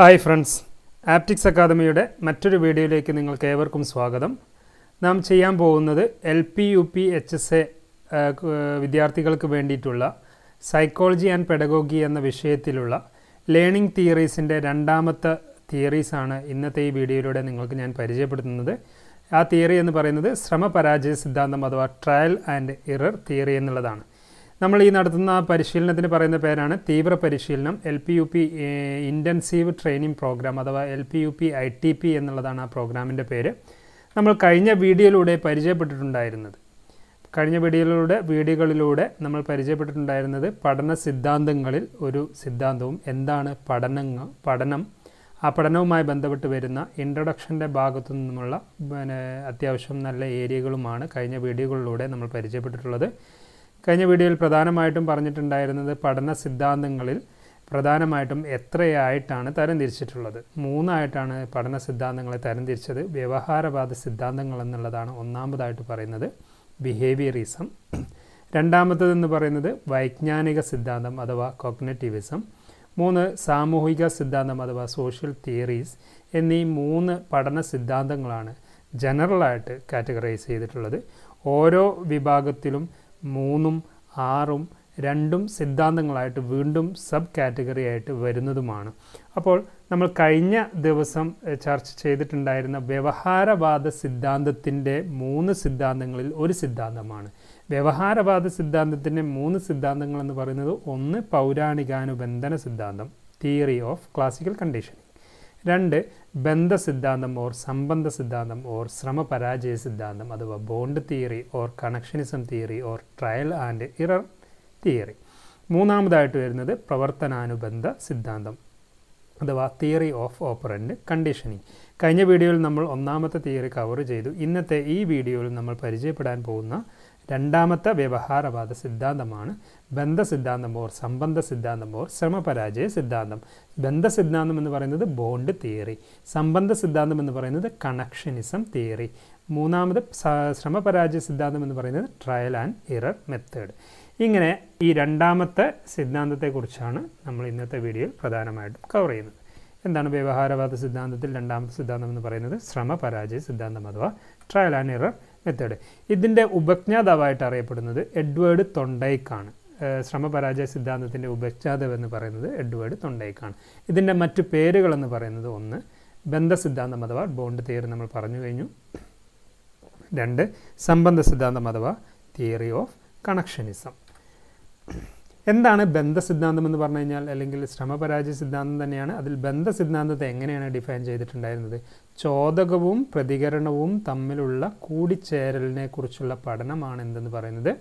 hi friends optics അക്കാദമിയുടെ മറ്റൊരു വീഡിയോയിലേക്ക് നിങ്ങൾക്ക് ഏവർക്കും സ്വാഗതം നാം ചെയ്യാൻ പോകുന്നത് L P U P H S A വിദ്യാർത്ഥികൾക്ക് വേണ്ടിയിട്ടുള്ള സൈക്കോളജി ആൻഡ് പെഡഗോഗി എന്ന വിഷയത്തിലുള്ള ലേണിംഗ് തിയറീസിൻ്റെ രണ്ടാമത്തെ തിയറീസാണ് ഇന്നത്തെ ഈ വീഡിയോയിലൂടെ നിങ്ങൾക്ക് ഞാൻ പരിചയപ്പെടുത്തുന്നത് ആ തിയറി എന്ന് പറയുന്നത് ശ്രമപരാജയ സിദ്ധാന്തം അഥവാ ട്രയൽ ആൻഡ് ഇറർ തിയറി എന്നുള്ളതാണ് നമ്മൾ ഈ നടത്തുന്ന പരിശീലനത്തിന് പറയുന്ന പേരാണ് തീവ്ര പരിശീലനം L P U P intensive training programme അഥവാ L P U P I T P എന്നുള്ളതാണ് ആ പ്രോഗ്രാമിൻ്റെ പേര് നമ്മൾ കഴിഞ്ഞ വീഡിയോയിലൂടെ പരിചയപ്പെട്ടിട്ടുണ്ടായിരുന്നത് കഴിഞ്ഞ വീഡിയോയിലൂടെ വീഡിയോകളിലൂടെ നമ്മൾ പരിചയപ്പെട്ടിട്ടുണ്ടായിരുന്നത് പഠന സിദ്ധാന്തങ്ങളിൽ ഒരു സിദ്ധാന്തവും എന്താണ് പഠനങ്ങൾ പഠനം ആ പഠനവുമായി ബന്ധപ്പെട്ട് വരുന്ന ഇൻട്രൊഡക്ഷൻ്റെ ഭാഗത്തു നിന്നുമുള്ള പിന്നെ അത്യാവശ്യം നല്ല ഏരിയകളുമാണ് കഴിഞ്ഞ വീഡിയോകളിലൂടെ നമ്മൾ പരിചയപ്പെട്ടിട്ടുള്ളത് കഴിഞ്ഞ വീഡിയോയിൽ പ്രധാനമായിട്ടും പറഞ്ഞിട്ടുണ്ടായിരുന്നത് പഠന സിദ്ധാന്തങ്ങളിൽ പ്രധാനമായിട്ടും എത്രയായിട്ടാണ് തരംതിരിച്ചിട്ടുള്ളത് മൂന്നായിട്ടാണ് പഠന സിദ്ധാന്തങ്ങളെ തരംതിരിച്ചത് വ്യവഹാരവാദ സിദ്ധാന്തങ്ങൾ എന്നുള്ളതാണ് ഒന്നാമതായിട്ട് പറയുന്നത് ബിഹേവിയറിസം രണ്ടാമത്തതെന്ന് പറയുന്നത് വൈജ്ഞാനിക സിദ്ധാന്തം അഥവാ കോഗ്നറ്റീവിസം മൂന്ന് സാമൂഹിക സിദ്ധാന്തം അഥവാ സോഷ്യൽ തിയറീസ് എന്നീ മൂന്ന് പഠന സിദ്ധാന്തങ്ങളാണ് ജനറലായിട്ട് കാറ്റഗറൈസ് ചെയ്തിട്ടുള്ളത് ഓരോ വിഭാഗത്തിലും മൂന്നും ആറും രണ്ടും സിദ്ധാന്തങ്ങളായിട്ട് വീണ്ടും സബ് കാറ്റഗറി ആയിട്ട് വരുന്നതുമാണ് അപ്പോൾ നമ്മൾ കഴിഞ്ഞ ദിവസം ചർച്ച ചെയ്തിട്ടുണ്ടായിരുന്ന വ്യവഹാരവാദ സിദ്ധാന്തത്തിൻ്റെ മൂന്ന് സിദ്ധാന്തങ്ങളിൽ ഒരു സിദ്ധാന്തമാണ് വ്യവഹാരവാദ സിദ്ധാന്തത്തിൻ്റെ മൂന്ന് സിദ്ധാന്തങ്ങൾ എന്ന് പറയുന്നത് ഒന്ന് പൗരാണികാനുബന്ധന സിദ്ധാന്തം തിയറി ഓഫ് ക്ലാസിക്കൽ കണ്ടീഷനിങ് രണ്ട് ബന്ധ സിദ്ധാന്തം ഓർ സംബന്ധ സിദ്ധാന്തം ഓർ ശ്രമപരാജയ സിദ്ധാന്തം അഥവാ bond theory or connectionism theory or trial and error theory മൂന്നാമതായിട്ട് വരുന്നത് പ്രവർത്തനാനുബന്ധ സിദ്ധാന്തം അഥവാ തിയറി ഓഫ് ഓപ്പറൻ്റ് കണ്ടീഷനിങ് കഴിഞ്ഞ വീഡിയോയിൽ നമ്മൾ ഒന്നാമത്തെ തിയറി കവർ ചെയ്തു ഇന്നത്തെ ഈ വീഡിയോയിൽ നമ്മൾ പരിചയപ്പെടാൻ പോകുന്ന രണ്ടാമത്തെ വ്യവഹാരവാദ സിദ്ധാന്തമാണ് ബന്ധ സിദ്ധാന്തം ഓർ സംബന്ധ സിദ്ധാന്തം ഓർ ശ്രമപരാജയ സിദ്ധാന്തം ബന്ധ സിദ്ധാന്തം എന്ന് പറയുന്നത് ബോണ്ട് തിയറി സംബന്ധ സിദ്ധാന്തം എന്ന് പറയുന്നത് കണക്ഷനിസം തിയറി മൂന്നാമത് ശ്രമപരാജയ സിദ്ധാന്തം എന്ന് പറയുന്നത് ട്രയൽ ആൻഡ് ഇറർ മെത്തേഡ് ഇങ്ങനെ ഈ രണ്ടാമത്തെ സിദ്ധാന്തത്തെക്കുറിച്ചാണ് നമ്മൾ ഇന്നത്തെ വീഡിയോയിൽ പ്രധാനമായിട്ടും കവർ ചെയ്യുന്നത് എന്താണ് വ്യവഹാരവാദ സിദ്ധാന്തത്തിൽ രണ്ടാമത്തെ സിദ്ധാന്തം എന്ന് പറയുന്നത് ശ്രമപരാജയ സിദ്ധാന്തം അഥവാ ട്രയൽ ആൻഡ് ഇറർ മെത്തേഡ് ഇതിൻ്റെ ഉപജ്ഞാതാവായിട്ട് അറിയപ്പെടുന്നത് എഡ്വേർഡ് തൊണ്ടൈക്കാണ് ശ്രമപരാജയ സിദ്ധാന്തത്തിൻ്റെ ഉപജ്ഞാതവ് എന്ന് പറയുന്നത് എഡ്വേർഡ് തൊണ്ടൈക്കാണ് ഇതിൻ്റെ മറ്റു പേരുകളെന്ന് പറയുന്നത് ഒന്ന് ബന്ധ സിദ്ധാന്തം അഥവാ ബോണ്ട് തിയറി നമ്മൾ പറഞ്ഞു കഴിഞ്ഞു രണ്ട് സംബന്ധ സിദ്ധാന്തം അഥവാ തിയറി ഓഫ് കണക്ഷനിസം എന്താണ് ബന്ധ സിദ്ധാന്തം എന്ന് പറഞ്ഞു കഴിഞ്ഞാൽ അല്ലെങ്കിൽ ശ്രമപരാജയ സിദ്ധാന്തം തന്നെയാണ് അതിൽ ബന്ധ സിദ്ധാന്തത്തെ എങ്ങനെയാണ് ഡിഫൈൻ ചെയ്തിട്ടുണ്ടായിരുന്നത് ചോദകവും പ്രതികരണവും തമ്മിലുള്ള കൂടിച്ചേരലിനെ കുറിച്ചുള്ള പഠനമാണ് എന്തെന്ന് പറയുന്നത്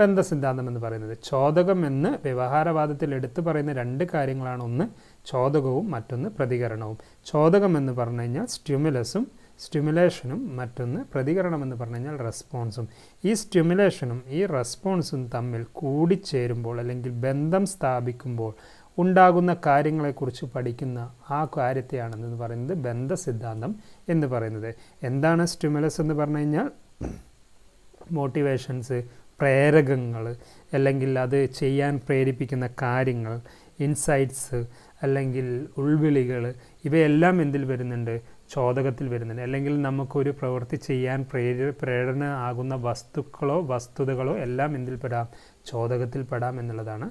ബന്ധ സിദ്ധാന്തം എന്ന് പറയുന്നത് ചോദകം എന്ന് വ്യവഹാരവാദത്തിൽ എടുത്തു പറയുന്ന രണ്ട് കാര്യങ്ങളാണ് ഒന്ന് ചോദകവും മറ്റൊന്ന് പ്രതികരണവും ചോദകം എന്ന് പറഞ്ഞു കഴിഞ്ഞാൽ സ്റ്റിമുലസും സ്റ്റിമുലേഷനും മറ്റൊന്ന് എന്ന് പറഞ്ഞു കഴിഞ്ഞാൽ റെസ്പോൺസും ഈ സ്റ്റിമുലേഷനും ഈ റെസ്പോൺസും തമ്മിൽ കൂടിച്ചേരുമ്പോൾ അല്ലെങ്കിൽ ബന്ധം സ്ഥാപിക്കുമ്പോൾ ഉണ്ടാകുന്ന കാര്യങ്ങളെക്കുറിച്ച് പഠിക്കുന്ന ആ കാര്യത്തെയാണ് പറയുന്നത് ബന്ധ സിദ്ധാന്തം എന്ന് പറയുന്നത് എന്താണ് സ്റ്റിമുലസ് എന്ന് പറഞ്ഞു കഴിഞ്ഞാൽ മോട്ടിവേഷൻസ് പ്രേരകങ്ങൾ അല്ലെങ്കിൽ അത് ചെയ്യാൻ പ്രേരിപ്പിക്കുന്ന കാര്യങ്ങൾ ഇൻസൈറ്റ്സ് അല്ലെങ്കിൽ ഉൾവിളികൾ ഇവയെല്ലാം എന്തിൽ വരുന്നുണ്ട് ചോദകത്തിൽ വരുന്നുണ്ട് അല്ലെങ്കിൽ നമുക്കൊരു പ്രവൃത്തി ചെയ്യാൻ പ്രേര പ്രേരണ ആകുന്ന വസ്തുക്കളോ വസ്തുതകളോ എല്ലാം എന്തിൽ പെടാം ചോദകത്തിൽ പെടാം എന്നുള്ളതാണ്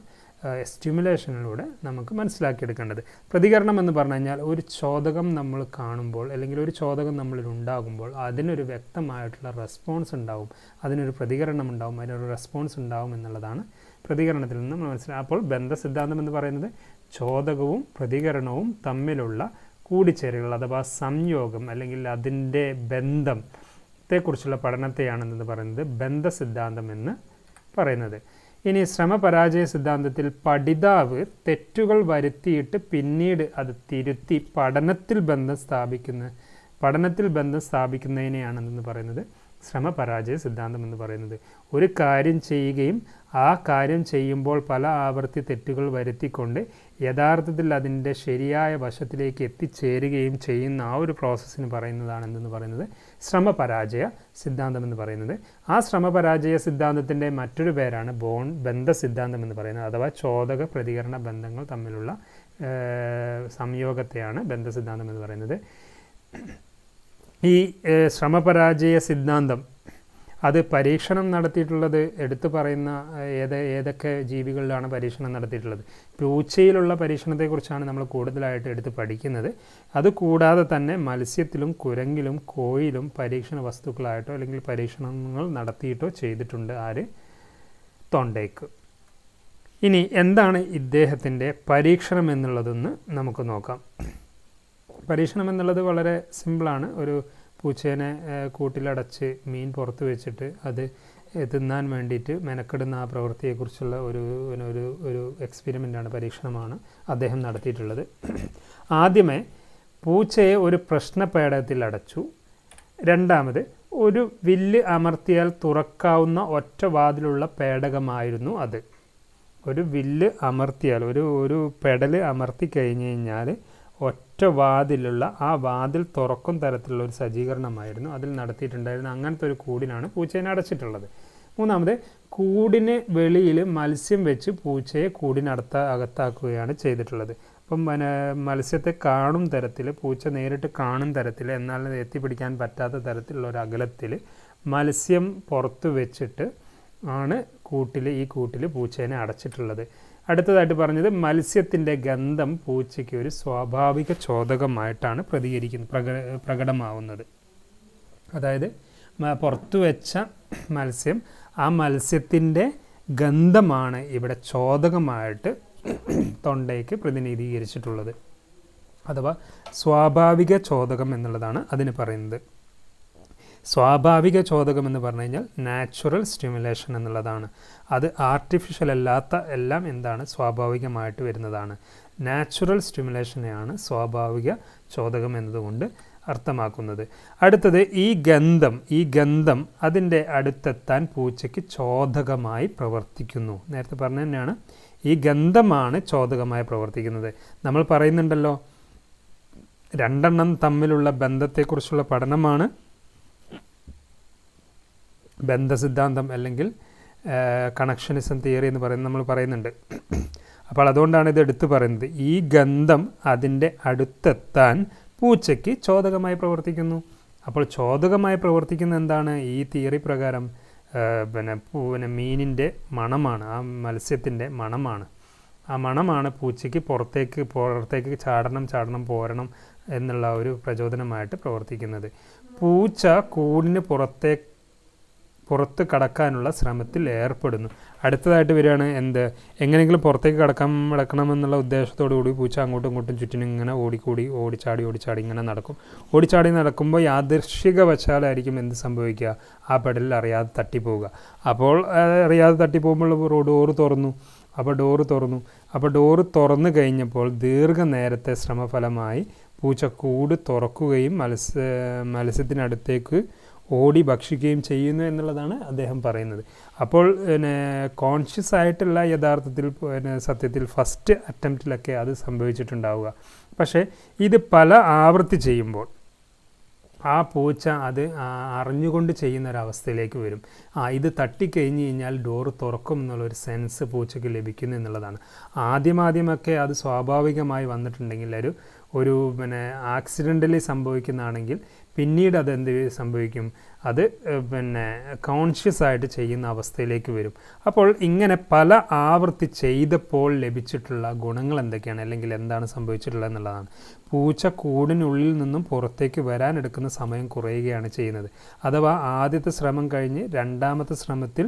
എസ്റ്റിമുലേഷനിലൂടെ നമുക്ക് മനസ്സിലാക്കിയെടുക്കേണ്ടത് പ്രതികരണം എന്ന് പറഞ്ഞു കഴിഞ്ഞാൽ ഒരു ചോദകം നമ്മൾ കാണുമ്പോൾ അല്ലെങ്കിൽ ഒരു ചോദകം നമ്മളിൽ ഉണ്ടാകുമ്പോൾ അതിനൊരു വ്യക്തമായിട്ടുള്ള റെസ്പോൺസ് ഉണ്ടാവും അതിനൊരു പ്രതികരണം ഉണ്ടാവും അതിനൊരു റെസ്പോൺസ് ഉണ്ടാവും എന്നുള്ളതാണ് പ്രതികരണത്തിൽ നിന്ന് നമ്മൾ മനസ്സിലാക്കുക അപ്പോൾ ബന്ധസിദ്ധാന്തം എന്ന് പറയുന്നത് ചോദകവും പ്രതികരണവും തമ്മിലുള്ള കൂടിച്ചേരുകൾ അഥവാ സംയോഗം അല്ലെങ്കിൽ അതിൻ്റെ ബന്ധം ത്തെക്കുറിച്ചുള്ള പഠനത്തെയാണ് എന്ന് പറയുന്നത് ബന്ധ സിദ്ധാന്തം എന്ന് പറയുന്നത് ഇനി ശ്രമപരാജയ സിദ്ധാന്തത്തിൽ പഠിതാവ് തെറ്റുകൾ വരുത്തിയിട്ട് പിന്നീട് അത് തിരുത്തി പഠനത്തിൽ ബന്ധം സ്ഥാപിക്കുന്ന പഠനത്തിൽ ബന്ധം സ്ഥാപിക്കുന്നതിനെയാണെന്ന് പറയുന്നത് ശ്രമപരാജയ സിദ്ധാന്തം എന്ന് പറയുന്നത് ഒരു കാര്യം ചെയ്യുകയും ആ കാര്യം ചെയ്യുമ്പോൾ പല ആവർത്തി തെറ്റുകൾ വരുത്തിക്കൊണ്ട് യഥാർത്ഥത്തിൽ അതിൻ്റെ ശരിയായ വശത്തിലേക്ക് എത്തിച്ചേരുകയും ചെയ്യുന്ന ആ ഒരു പ്രോസസ്സിന് പറയുന്നതാണ് എന്തെന്ന് പറയുന്നത് ശ്രമപരാജയ സിദ്ധാന്തം എന്ന് പറയുന്നത് ആ ശ്രമപരാജയ സിദ്ധാന്തത്തിൻ്റെ മറ്റൊരു പേരാണ് ബോൺ ബന്ധ സിദ്ധാന്തം എന്ന് പറയുന്നത് അഥവാ ചോദക പ്രതികരണ ബന്ധങ്ങൾ തമ്മിലുള്ള സംയോഗത്തെയാണ് ബന്ധ സിദ്ധാന്തം എന്ന് പറയുന്നത് ഈ ശ്രമപരാജയ സിദ്ധാന്തം അത് പരീക്ഷണം നടത്തിയിട്ടുള്ളത് എടുത്തു പറയുന്ന ഏത് ഏതൊക്കെ ജീവികളിലാണ് പരീക്ഷണം നടത്തിയിട്ടുള്ളത് പൂച്ചയിലുള്ള പരീക്ഷണത്തെക്കുറിച്ചാണ് നമ്മൾ കൂടുതലായിട്ട് എടുത്ത് പഠിക്കുന്നത് അതുകൂടാതെ തന്നെ മത്സ്യത്തിലും കുരങ്ങിലും കോയിലും പരീക്ഷണ വസ്തുക്കളായിട്ടോ അല്ലെങ്കിൽ പരീക്ഷണങ്ങൾ നടത്തിയിട്ടോ ചെയ്തിട്ടുണ്ട് ആര് തൊണ്ടേക്ക് ഇനി എന്താണ് ഇദ്ദേഹത്തിൻ്റെ പരീക്ഷണം എന്നുള്ളതെന്ന് നമുക്ക് നോക്കാം പരീക്ഷണം എന്നുള്ളത് വളരെ സിമ്പിളാണ് ഒരു പൂച്ചേനെ കൂട്ടിലടച്ച് മീൻ പുറത്ത് വെച്ചിട്ട് അത് തിന്നാൻ വേണ്ടിയിട്ട് മെനക്കെടുന്ന ആ പ്രവൃത്തിയെക്കുറിച്ചുള്ള ഒരു ഒരു ഒരു എക്സ്പെരിമെൻ്റാണ് പരീക്ഷണമാണ് അദ്ദേഹം നടത്തിയിട്ടുള്ളത് ആദ്യമേ പൂച്ചയെ ഒരു പ്രശ്ന പേടകത്തിൽ അടച്ചു രണ്ടാമത് ഒരു വില്ല് അമർത്തിയാൽ തുറക്കാവുന്ന ഒറ്റ വാതിലുള്ള പേടകമായിരുന്നു അത് ഒരു വില്ല് അമർത്തിയാൽ ഒരു ഒരു പെടൽ അമർത്തി കഴിഞ്ഞ് കഴിഞ്ഞാൽ ഒറ്റ വാതിലുള്ള ആ വാതിൽ തുറക്കും തരത്തിലുള്ള ഒരു സജ്ജീകരണമായിരുന്നു അതിൽ നടത്തിയിട്ടുണ്ടായിരുന്ന അങ്ങനത്തെ ഒരു കൂടിനാണ് പൂച്ചേനെ അടച്ചിട്ടുള്ളത് മൂന്നാമത് കൂടിന് വെളിയിൽ മത്സ്യം വെച്ച് പൂച്ചയെ കൂടിനടത്ത അകത്താക്കുകയാണ് ചെയ്തിട്ടുള്ളത് അപ്പം മത്സ്യത്തെ കാണും തരത്തിൽ പൂച്ച നേരിട്ട് കാണും തരത്തിൽ എന്നാൽ എത്തിപ്പിടിക്കാൻ പറ്റാത്ത തരത്തിലുള്ള ഒരു അകലത്തിൽ മത്സ്യം പുറത്ത് വെച്ചിട്ട് ആണ് കൂട്ടിൽ ഈ കൂട്ടിൽ പൂച്ചേനെ അടച്ചിട്ടുള്ളത് അടുത്തതായിട്ട് പറഞ്ഞത് മത്സ്യത്തിൻ്റെ ഗന്ധം പൂച്ചയ്ക്ക് ഒരു സ്വാഭാവിക ചോദകമായിട്ടാണ് പ്രതികരിക്കുന്നത് പ്രക പ്രകടമാവുന്നത് അതായത് പുറത്തു വെച്ച മത്സ്യം ആ മത്സ്യത്തിൻ്റെ ഗന്ധമാണ് ഇവിടെ ചോദകമായിട്ട് തൊണ്ടയ്ക്ക് പ്രതിനിധീകരിച്ചിട്ടുള്ളത് അഥവാ സ്വാഭാവിക ചോദകം എന്നുള്ളതാണ് അതിന് പറയുന്നത് സ്വാഭാവിക ചോദകം എന്ന് പറഞ്ഞു കഴിഞ്ഞാൽ നാച്ചുറൽ സ്റ്റിമുലേഷൻ എന്നുള്ളതാണ് അത് ആർട്ടിഫിഷ്യൽ അല്ലാത്ത എല്ലാം എന്താണ് സ്വാഭാവികമായിട്ട് വരുന്നതാണ് നാച്ചുറൽ സ്റ്റിമുലേഷനെയാണ് സ്വാഭാവിക ചോദകം എന്നതുകൊണ്ട് അർത്ഥമാക്കുന്നത് അടുത്തത് ഈ ഗന്ധം ഈ ഗന്ധം അതിൻ്റെ അടുത്തെത്താൻ പൂച്ചയ്ക്ക് ചോദകമായി പ്രവർത്തിക്കുന്നു നേരത്തെ പറഞ്ഞു തന്നെയാണ് ഈ ഗന്ധമാണ് ചോദകമായി പ്രവർത്തിക്കുന്നത് നമ്മൾ പറയുന്നുണ്ടല്ലോ രണ്ടെണ്ണം തമ്മിലുള്ള ബന്ധത്തെക്കുറിച്ചുള്ള പഠനമാണ് ബന്ധസിദ്ധാന്തം അല്ലെങ്കിൽ കണക്ഷനിസം തിയറി എന്ന് പറയുന്നത് നമ്മൾ പറയുന്നുണ്ട് അപ്പോൾ അതുകൊണ്ടാണ് ഇത് എടുത്തു പറയുന്നത് ഈ ഗന്ധം അതിൻ്റെ അടുത്തെത്താൻ പൂച്ചയ്ക്ക് ചോദകമായി പ്രവർത്തിക്കുന്നു അപ്പോൾ ചോദകമായി പ്രവർത്തിക്കുന്ന എന്താണ് ഈ തിയറി പ്രകാരം പിന്നെ പിന്നെ മീനിൻ്റെ മണമാണ് ആ മത്സ്യത്തിൻ്റെ മണമാണ് ആ മണമാണ് പൂച്ചയ്ക്ക് പുറത്തേക്ക് പുറത്തേക്ക് ചാടണം ചാടണം പോരണം എന്നുള്ള ഒരു പ്രചോദനമായിട്ട് പ്രവർത്തിക്കുന്നത് പൂച്ച കൂടിന് പുറത്തേക്ക് പുറത്ത് കടക്കാനുള്ള ശ്രമത്തിൽ ഏർപ്പെടുന്നു അടുത്തതായിട്ട് വരികയാണ് എന്ത് എങ്ങനെയെങ്കിലും പുറത്തേക്ക് കടക്കാൻ കിടക്കണമെന്നുള്ള ഉദ്ദേശത്തോടു കൂടി പൂച്ച അങ്ങോട്ടും ഇങ്ങോട്ടും ചുറ്റിനും ഇങ്ങനെ ഓടിക്കൂടി ഓടിച്ചാടി ഓടിച്ചാടി ഇങ്ങനെ നടക്കും ഓടിച്ചാടി നടക്കുമ്പോൾ യാദർശിക വശാലായിരിക്കും എന്ത് സംഭവിക്കുക ആ പെടലിൽ അറിയാതെ തട്ടിപ്പോവുക അപ്പോൾ അറിയാതെ തട്ടിപ്പോകുമ്പോൾ ഡോറ് തുറന്നു അപ്പോൾ ഡോറ് തുറന്നു അപ്പോൾ ഡോറ് തുറന്നു കഴിഞ്ഞപ്പോൾ ദീർഘനേരത്തെ ശ്രമഫലമായി പൂച്ച കൂട് തുറക്കുകയും മത്സ്യ മത്സ്യത്തിനടുത്തേക്ക് ഓടി ഭക്ഷിക്കുകയും ചെയ്യുന്നു എന്നുള്ളതാണ് അദ്ദേഹം പറയുന്നത് അപ്പോൾ പിന്നെ കോൺഷ്യസ് ആയിട്ടുള്ള യഥാർത്ഥത്തിൽ പിന്നെ സത്യത്തിൽ ഫസ്റ്റ് അറ്റംപ്റ്റിലൊക്കെ അത് സംഭവിച്ചിട്ടുണ്ടാവുക പക്ഷേ ഇത് പല ആവർത്തി ചെയ്യുമ്പോൾ ആ പൂച്ച അത് അറിഞ്ഞുകൊണ്ട് ചെയ്യുന്ന അവസ്ഥയിലേക്ക് വരും ആ ഇത് തട്ടിക്കഴിഞ്ഞ് കഴിഞ്ഞാൽ ഡോറ് തുറക്കും എന്നുള്ളൊരു സെൻസ് പൂച്ചയ്ക്ക് ലഭിക്കുന്നു എന്നുള്ളതാണ് ആദ്യമാദ്യമൊക്കെ അത് സ്വാഭാവികമായി വന്നിട്ടുണ്ടെങ്കിൽ ഒരു ഒരു പിന്നെ ആക്സിഡൻ്റലി സംഭവിക്കുന്നതാണെങ്കിൽ പിന്നീട് എന്ത് സംഭവിക്കും അത് പിന്നെ കോൺഷ്യസ് ആയിട്ട് ചെയ്യുന്ന അവസ്ഥയിലേക്ക് വരും അപ്പോൾ ഇങ്ങനെ പല ആവർത്തി ചെയ്തപ്പോൾ ലഭിച്ചിട്ടുള്ള ഗുണങ്ങൾ എന്തൊക്കെയാണ് അല്ലെങ്കിൽ എന്താണ് സംഭവിച്ചിട്ടുള്ളത് എന്നുള്ളതാണ് പൂച്ച കൂടിനുള്ളിൽ നിന്നും പുറത്തേക്ക് വരാനെടുക്കുന്ന സമയം കുറയുകയാണ് ചെയ്യുന്നത് അഥവാ ആദ്യത്തെ ശ്രമം കഴിഞ്ഞ് രണ്ടാമത്തെ ശ്രമത്തിൽ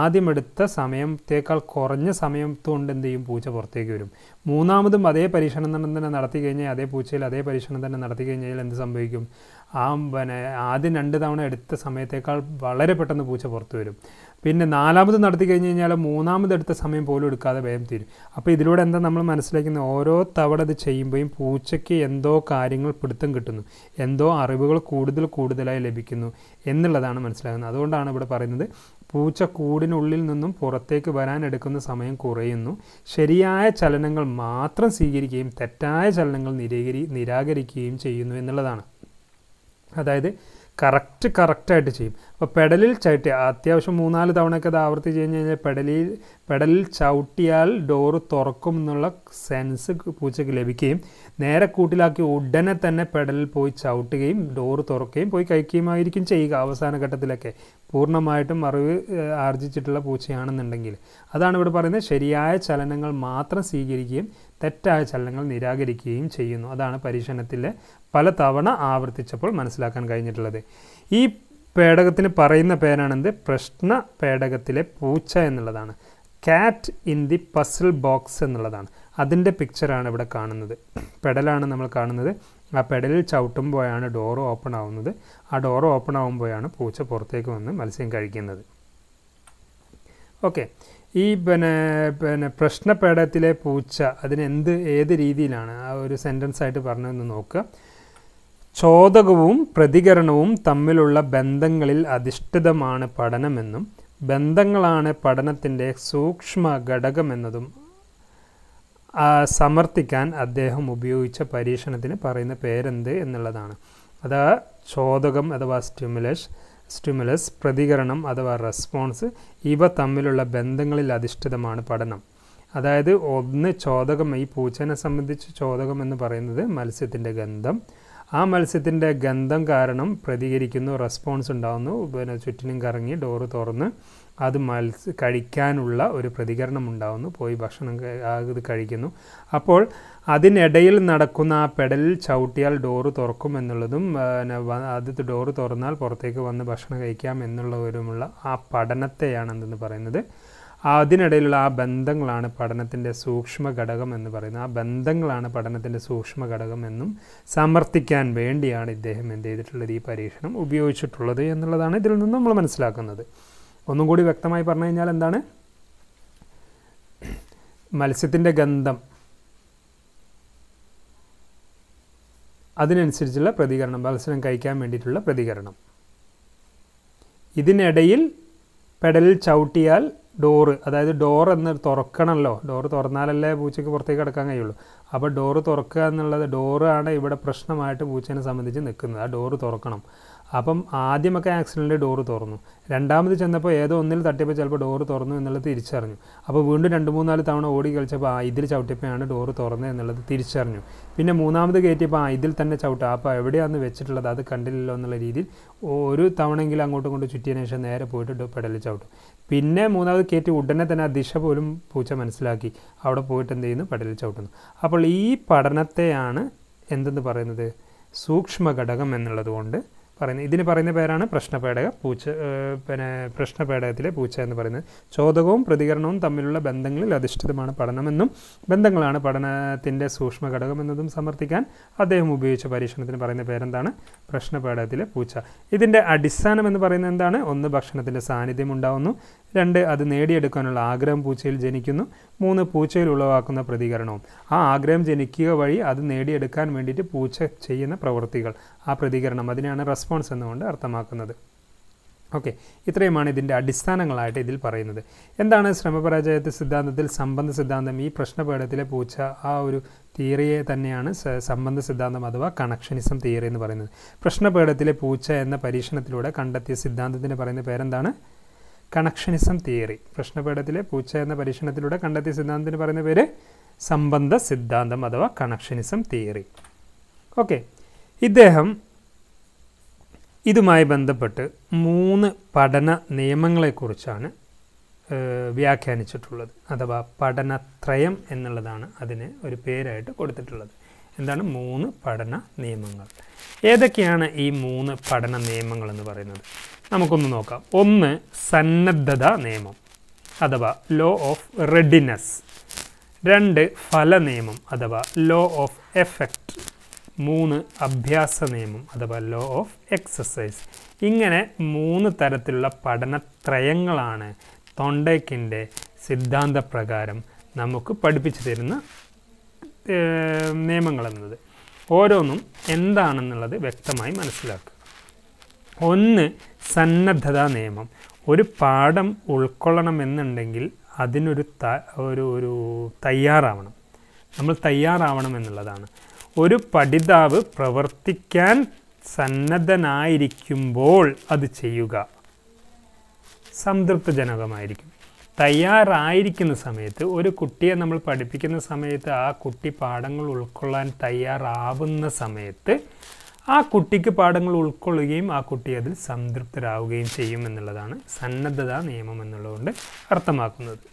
ആദ്യമെടുത്ത സമയത്തേക്കാൾ കുറഞ്ഞ സമയത്തുകൊണ്ട് എന്ത് ചെയ്യും പൂച്ച പുറത്തേക്ക് വരും മൂന്നാമതും അതേ പരീക്ഷണം തന്നെ നടത്തി കഴിഞ്ഞാൽ അതേ പൂച്ചയിൽ അതേ പരീക്ഷണം തന്നെ നടത്തി കഴിഞ്ഞാൽ എന്ത് സംഭവിക്കും ആ പിന്നെ ആദ്യം രണ്ട് തവണ എടുത്ത സമയത്തേക്കാൾ വളരെ പെട്ടെന്ന് പൂച്ച പുറത്തു വരും പിന്നെ നാലാമത് നടത്തി കഴിഞ്ഞ് കഴിഞ്ഞാൽ മൂന്നാമത് എടുത്ത സമയം പോലും എടുക്കാതെ വേഗം തീരും അപ്പോൾ ഇതിലൂടെ എന്താ നമ്മൾ മനസ്സിലാക്കുന്നത് ഓരോ തവണ ഇത് ചെയ്യുമ്പോഴും പൂച്ചയ്ക്ക് എന്തോ കാര്യങ്ങൾ പിടുത്തം കിട്ടുന്നു എന്തോ അറിവുകൾ കൂടുതൽ കൂടുതലായി ലഭിക്കുന്നു എന്നുള്ളതാണ് മനസ്സിലാകുന്നത് അതുകൊണ്ടാണ് ഇവിടെ പറയുന്നത് പൂച്ച കൂടിനുള്ളിൽ നിന്നും പുറത്തേക്ക് വരാൻ എടുക്കുന്ന സമയം കുറയുന്നു ശരിയായ ചലനങ്ങൾ മാത്രം സ്വീകരിക്കുകയും തെറ്റായ ചലനങ്ങൾ നിരീകരി നിരാകരിക്കുകയും ചെയ്യുന്നു എന്നുള്ളതാണ് അതായത് കറക്റ്റ് കറക്റ്റായിട്ട് ചെയ്യും അപ്പോൾ പെഡലിൽ ചവിട്ടി അത്യാവശ്യം മൂന്നാല് തവണയൊക്കെ അത് ആവർത്തിച്ച് കഴിഞ്ഞ് കഴിഞ്ഞാൽ പെഡലിൽ പെഡലിൽ ചവിട്ടിയാൽ ഡോറ് തുറക്കും എന്നുള്ള സെൻസ് പൂച്ചയ്ക്ക് ലഭിക്കുകയും നേരെ കൂട്ടിലാക്കി ഉടനെ തന്നെ പെഡലിൽ പോയി ചവിട്ടുകയും ഡോറ് തുറക്കുകയും പോയി കഴിക്കുകയുമായിരിക്കും ചെയ്യുക അവസാന ഘട്ടത്തിലൊക്കെ പൂർണ്ണമായിട്ടും അറിവ് ആർജിച്ചിട്ടുള്ള പൂച്ചയാണെന്നുണ്ടെങ്കിൽ അതാണ് ഇവിടെ പറയുന്നത് ശരിയായ ചലനങ്ങൾ മാത്രം സ്വീകരിക്കുകയും തെറ്റായ ചലനങ്ങൾ നിരാകരിക്കുകയും ചെയ്യുന്നു അതാണ് പരീക്ഷണത്തിൽ പല തവണ ആവർത്തിച്ചപ്പോൾ മനസ്സിലാക്കാൻ കഴിഞ്ഞിട്ടുള്ളത് ഈ പേടകത്തിന് പറയുന്ന പേരാണെന്ത് പ്രശ്ന പേടകത്തിലെ പൂച്ച എന്നുള്ളതാണ് കാറ്റ് ഇൻ ദി പസിൽ ബോക്സ് എന്നുള്ളതാണ് അതിൻ്റെ പിക്ചറാണ് ഇവിടെ കാണുന്നത് പെഡലാണ് നമ്മൾ കാണുന്നത് ആ പെഡലിൽ ചവിട്ടുമ്പോഴാണ് ഡോർ ഓപ്പൺ ആവുന്നത് ആ ഡോർ ഓപ്പൺ ആവുമ്പോഴാണ് പൂച്ച പുറത്തേക്ക് വന്ന് മത്സ്യം കഴിക്കുന്നത് ഓക്കെ ഈ പിന്നെ പിന്നെ പ്രശ്നപേടത്തിലെ പൂച്ച അതിന് എന്ത് ഏത് രീതിയിലാണ് ആ ഒരു സെൻറ്റൻസ് ആയിട്ട് പറഞ്ഞതെന്ന് നോക്കുക ചോദകവും പ്രതികരണവും തമ്മിലുള്ള ബന്ധങ്ങളിൽ അധിഷ്ഠിതമാണ് പഠനമെന്നും ബന്ധങ്ങളാണ് പഠനത്തിൻ്റെ സൂക്ഷ്മ ഘടകമെന്നതും സമർത്ഥിക്കാൻ അദ്ദേഹം ഉപയോഗിച്ച പരീക്ഷണത്തിന് പറയുന്ന പേരെന്ത് എന്നുള്ളതാണ് അതാ ചോദകം അഥവാ സ്റ്റിമുലസ് സ്റ്റിമുലസ് പ്രതികരണം അഥവാ റെസ്പോൺസ് ഇവ തമ്മിലുള്ള ബന്ധങ്ങളിൽ അധിഷ്ഠിതമാണ് പഠനം അതായത് ഒന്ന് ചോദകം ഈ പൂച്ചനെ സംബന്ധിച്ച് ചോദകം എന്ന് പറയുന്നത് മത്സ്യത്തിൻ്റെ ഗന്ധം ആ മത്സ്യത്തിൻ്റെ ഗന്ധം കാരണം പ്രതികരിക്കുന്നു റെസ്പോൺസ് ഉണ്ടാകുന്നു പിന്നെ ചുറ്റിനും കറങ്ങി ഡോറ് തുറന്ന് അത് മത്സ്യ കഴിക്കാനുള്ള ഒരു പ്രതികരണം ഉണ്ടാകുന്നു പോയി ഭക്ഷണം കഴിക്കുന്നു അപ്പോൾ അതിനിടയിൽ നടക്കുന്ന ആ പെടലിൽ ചവിട്ടിയാൽ ഡോറ് തുറക്കും എന്നുള്ളതും അത് ഡോറ് തുറന്നാൽ പുറത്തേക്ക് വന്ന് ഭക്ഷണം കഴിക്കാം എന്നുള്ളവരുമുള്ള ആ പഠനത്തെയാണ് എന്തെന്ന് പറയുന്നത് അതിനിടയിലുള്ള ആ ബന്ധങ്ങളാണ് പഠനത്തിൻ്റെ സൂക്ഷ്മ ഘടകം എന്ന് പറയുന്നത് ആ ബന്ധങ്ങളാണ് പഠനത്തിൻ്റെ സൂക്ഷ്മ ഘടകം എന്നും സമർത്ഥിക്കാൻ വേണ്ടിയാണ് ഇദ്ദേഹം എന്ത് ചെയ്തിട്ടുള്ളത് ഈ പരീക്ഷണം ഉപയോഗിച്ചിട്ടുള്ളത് എന്നുള്ളതാണ് ഇതിൽ നിന്ന് നമ്മൾ മനസ്സിലാക്കുന്നത് ഒന്നും കൂടി വ്യക്തമായി പറഞ്ഞു കഴിഞ്ഞാൽ എന്താണ് മത്സ്യത്തിൻ്റെ ഗന്ധം അതിനനുസരിച്ചുള്ള പ്രതികരണം ഭക്ഷണം കഴിക്കാൻ വേണ്ടിയിട്ടുള്ള പ്രതികരണം ഇതിനിടയിൽ പെഡലിൽ ചവിട്ടിയാൽ ഡോറ് അതായത് ഡോർ എന്ന് തുറക്കണമല്ലോ ഡോറ് തുറന്നാലല്ലേ പൂച്ചയ്ക്ക് പുറത്തേക്ക് കിടക്കാൻ കഴിയുള്ളൂ അപ്പോൾ ഡോറ് തുറക്കുക എന്നുള്ളത് ഡോറാണ് ഇവിടെ പ്രശ്നമായിട്ട് പൂച്ചേനെ സംബന്ധിച്ച് നിൽക്കുന്നത് ആ ഡോറ് തുറക്കണം അപ്പം ആദ്യമൊക്കെ ആക്സിഡൻ്റ് ഡോറ് തുറന്നു രണ്ടാമത് ചെന്നപ്പോൾ ഏതോ ഒന്നിൽ തട്ടിയപ്പോൾ ചിലപ്പോൾ ഡോറ് തുറന്നു എന്നുള്ളത് തിരിച്ചറിഞ്ഞു അപ്പോൾ വീണ്ടും രണ്ട് മൂന്നാല് തവണ ഓടി കളിച്ചപ്പോൾ ആ ഇതിൽ ചവിട്ടിയപ്പോഴാണ് ഡോറ് തുറന്നത് എന്നുള്ളത് തിരിച്ചറിഞ്ഞു പിന്നെ മൂന്നാമത് കയറ്റിയപ്പോൾ ആ ഇതിൽ തന്നെ ചവിട്ടുക അപ്പോൾ എവിടെയാണ് വെച്ചിട്ടുള്ളത് അത് കണ്ടില്ലല്ലോ എന്നുള്ള രീതിയിൽ ഒരു തവണയെങ്കിലും അങ്ങോട്ടും കൊണ്ട് ചുറ്റിയതിനു ശേഷം നേരെ പോയിട്ട് പെടലിൽ ചവിട്ടും പിന്നെ മൂന്നാമത് കയറ്റി ഉടനെ തന്നെ ആ ദിശ പോലും പൂച്ച മനസ്സിലാക്കി അവിടെ പോയിട്ട് എന്ത് ചെയ്യുന്നു പെടലിൽ ചവിട്ടുന്നു അപ്പോൾ ഈ പഠനത്തെയാണ് എന്തെന്ന് പറയുന്നത് സൂക്ഷ്മ ഘടകം എന്നുള്ളത് കൊണ്ട് പറയുന്നത് ഇതിന് പറയുന്ന പേരാണ് പ്രശ്നപേടക പൂച്ച പിന്നെ പ്രശ്നപേടകത്തിലെ പൂച്ച എന്ന് പറയുന്നത് ചോദകവും പ്രതികരണവും തമ്മിലുള്ള ബന്ധങ്ങളിൽ അധിഷ്ഠിതമാണ് പഠനമെന്നും ബന്ധങ്ങളാണ് പഠനത്തിൻ്റെ സൂക്ഷ്മ ഘടകമെന്നതും സമർത്ഥിക്കാൻ അദ്ദേഹം ഉപയോഗിച്ച പരീക്ഷണത്തിന് പറയുന്ന പേരെന്താണ് പ്രശ്നപേടകത്തിലെ പൂച്ച ഇതിൻ്റെ അടിസ്ഥാനം എന്ന് പറയുന്നത് എന്താണ് ഒന്ന് ഭക്ഷണത്തിൻ്റെ സാന്നിധ്യം ഉണ്ടാവുന്നു രണ്ട് അത് നേടിയെടുക്കാനുള്ള ആഗ്രഹം പൂച്ചയിൽ ജനിക്കുന്നു മൂന്ന് പൂച്ചയിൽ ഉളവാക്കുന്ന പ്രതികരണവും ആ ആഗ്രഹം ജനിക്കുക വഴി അത് നേടിയെടുക്കാൻ വേണ്ടിയിട്ട് പൂച്ച ചെയ്യുന്ന പ്രവൃത്തികൾ ആ പ്രതികരണം അതിനെയാണ് റെസ്പോൺസ് എന്നുകൊണ്ട് അർത്ഥമാക്കുന്നത് ഓക്കെ ഇത്രയുമാണ് ഇതിൻ്റെ അടിസ്ഥാനങ്ങളായിട്ട് ഇതിൽ പറയുന്നത് എന്താണ് ശ്രമപരാജയത്തെ സിദ്ധാന്തത്തിൽ സംബന്ധ സിദ്ധാന്തം ഈ പ്രശ്നപേടത്തിലെ പൂച്ച ആ ഒരു തിയറിയെ തന്നെയാണ് സംബന്ധ സിദ്ധാന്തം അഥവാ കണക്ഷനിസം തിയറി എന്ന് പറയുന്നത് പ്രശ്നപേടത്തിലെ പൂച്ച എന്ന പരീക്ഷണത്തിലൂടെ കണ്ടെത്തിയ സിദ്ധാന്തത്തിന് പറയുന്ന പേരെന്താണ് കണക്ഷനിസം തിയറി പ്രശ്നപേടത്തിലെ പൂച്ച എന്ന പരീക്ഷണത്തിലൂടെ കണ്ടെത്തിയ സിദ്ധാന്തത്തിന് പറയുന്ന പേര് സംബന്ധ സിദ്ധാന്തം അഥവാ കണക്ഷനിസം തിയറി ഓക്കെ ഇദ്ദേഹം ഇതുമായി ബന്ധപ്പെട്ട് മൂന്ന് പഠന നിയമങ്ങളെക്കുറിച്ചാണ് വ്യാഖ്യാനിച്ചിട്ടുള്ളത് അഥവാ പഠനത്രയം എന്നുള്ളതാണ് അതിന് ഒരു പേരായിട്ട് കൊടുത്തിട്ടുള്ളത് എന്താണ് മൂന്ന് പഠന നിയമങ്ങൾ ഏതൊക്കെയാണ് ഈ മൂന്ന് പഠന നിയമങ്ങൾ എന്ന് പറയുന്നത് നമുക്കൊന്ന് നോക്കാം ഒന്ന് സന്നദ്ധത നിയമം അഥവാ ലോ ഓഫ് റെഡിനെസ് രണ്ട് ഫല നിയമം അഥവാ ലോ ഓഫ് എഫക്റ്റ് മൂന്ന് അഭ്യാസ നിയമം അഥവാ ലോ ഓഫ് എക്സസൈസ് ഇങ്ങനെ മൂന്ന് തരത്തിലുള്ള പഠനത്രയങ്ങളാണ് തൊണ്ടയ്ക്കിൻ്റെ സിദ്ധാന്തപ്രകാരം നമുക്ക് പഠിപ്പിച്ചു തരുന്ന നിയമങ്ങളെന്നത് ഓരോന്നും എന്താണെന്നുള്ളത് വ്യക്തമായി മനസ്സിലാക്കുക ഒന്ന് സന്നദ്ധതാ നിയമം ഒരു പാഠം ഉൾക്കൊള്ളണമെന്നുണ്ടെങ്കിൽ അതിനൊരു ഒരു ഒരു തയ്യാറാവണം നമ്മൾ തയ്യാറാവണം എന്നുള്ളതാണ് ഒരു പഠിതാവ് പ്രവർത്തിക്കാൻ സന്നദ്ധനായിരിക്കുമ്പോൾ അത് ചെയ്യുക സംതൃപ്തജനകമായിരിക്കും തയ്യാറായിരിക്കുന്ന സമയത്ത് ഒരു കുട്ടിയെ നമ്മൾ പഠിപ്പിക്കുന്ന സമയത്ത് ആ കുട്ടി പാഠങ്ങൾ ഉൾക്കൊള്ളാൻ തയ്യാറാവുന്ന സമയത്ത് ആ കുട്ടിക്ക് പാഠങ്ങൾ ഉൾക്കൊള്ളുകയും ആ കുട്ടി അതിൽ സംതൃപ്തരാവുകയും ചെയ്യും എന്നുള്ളതാണ് സന്നദ്ധത നിയമം എന്നുള്ളതുകൊണ്ട് അർത്ഥമാക്കുന്നത്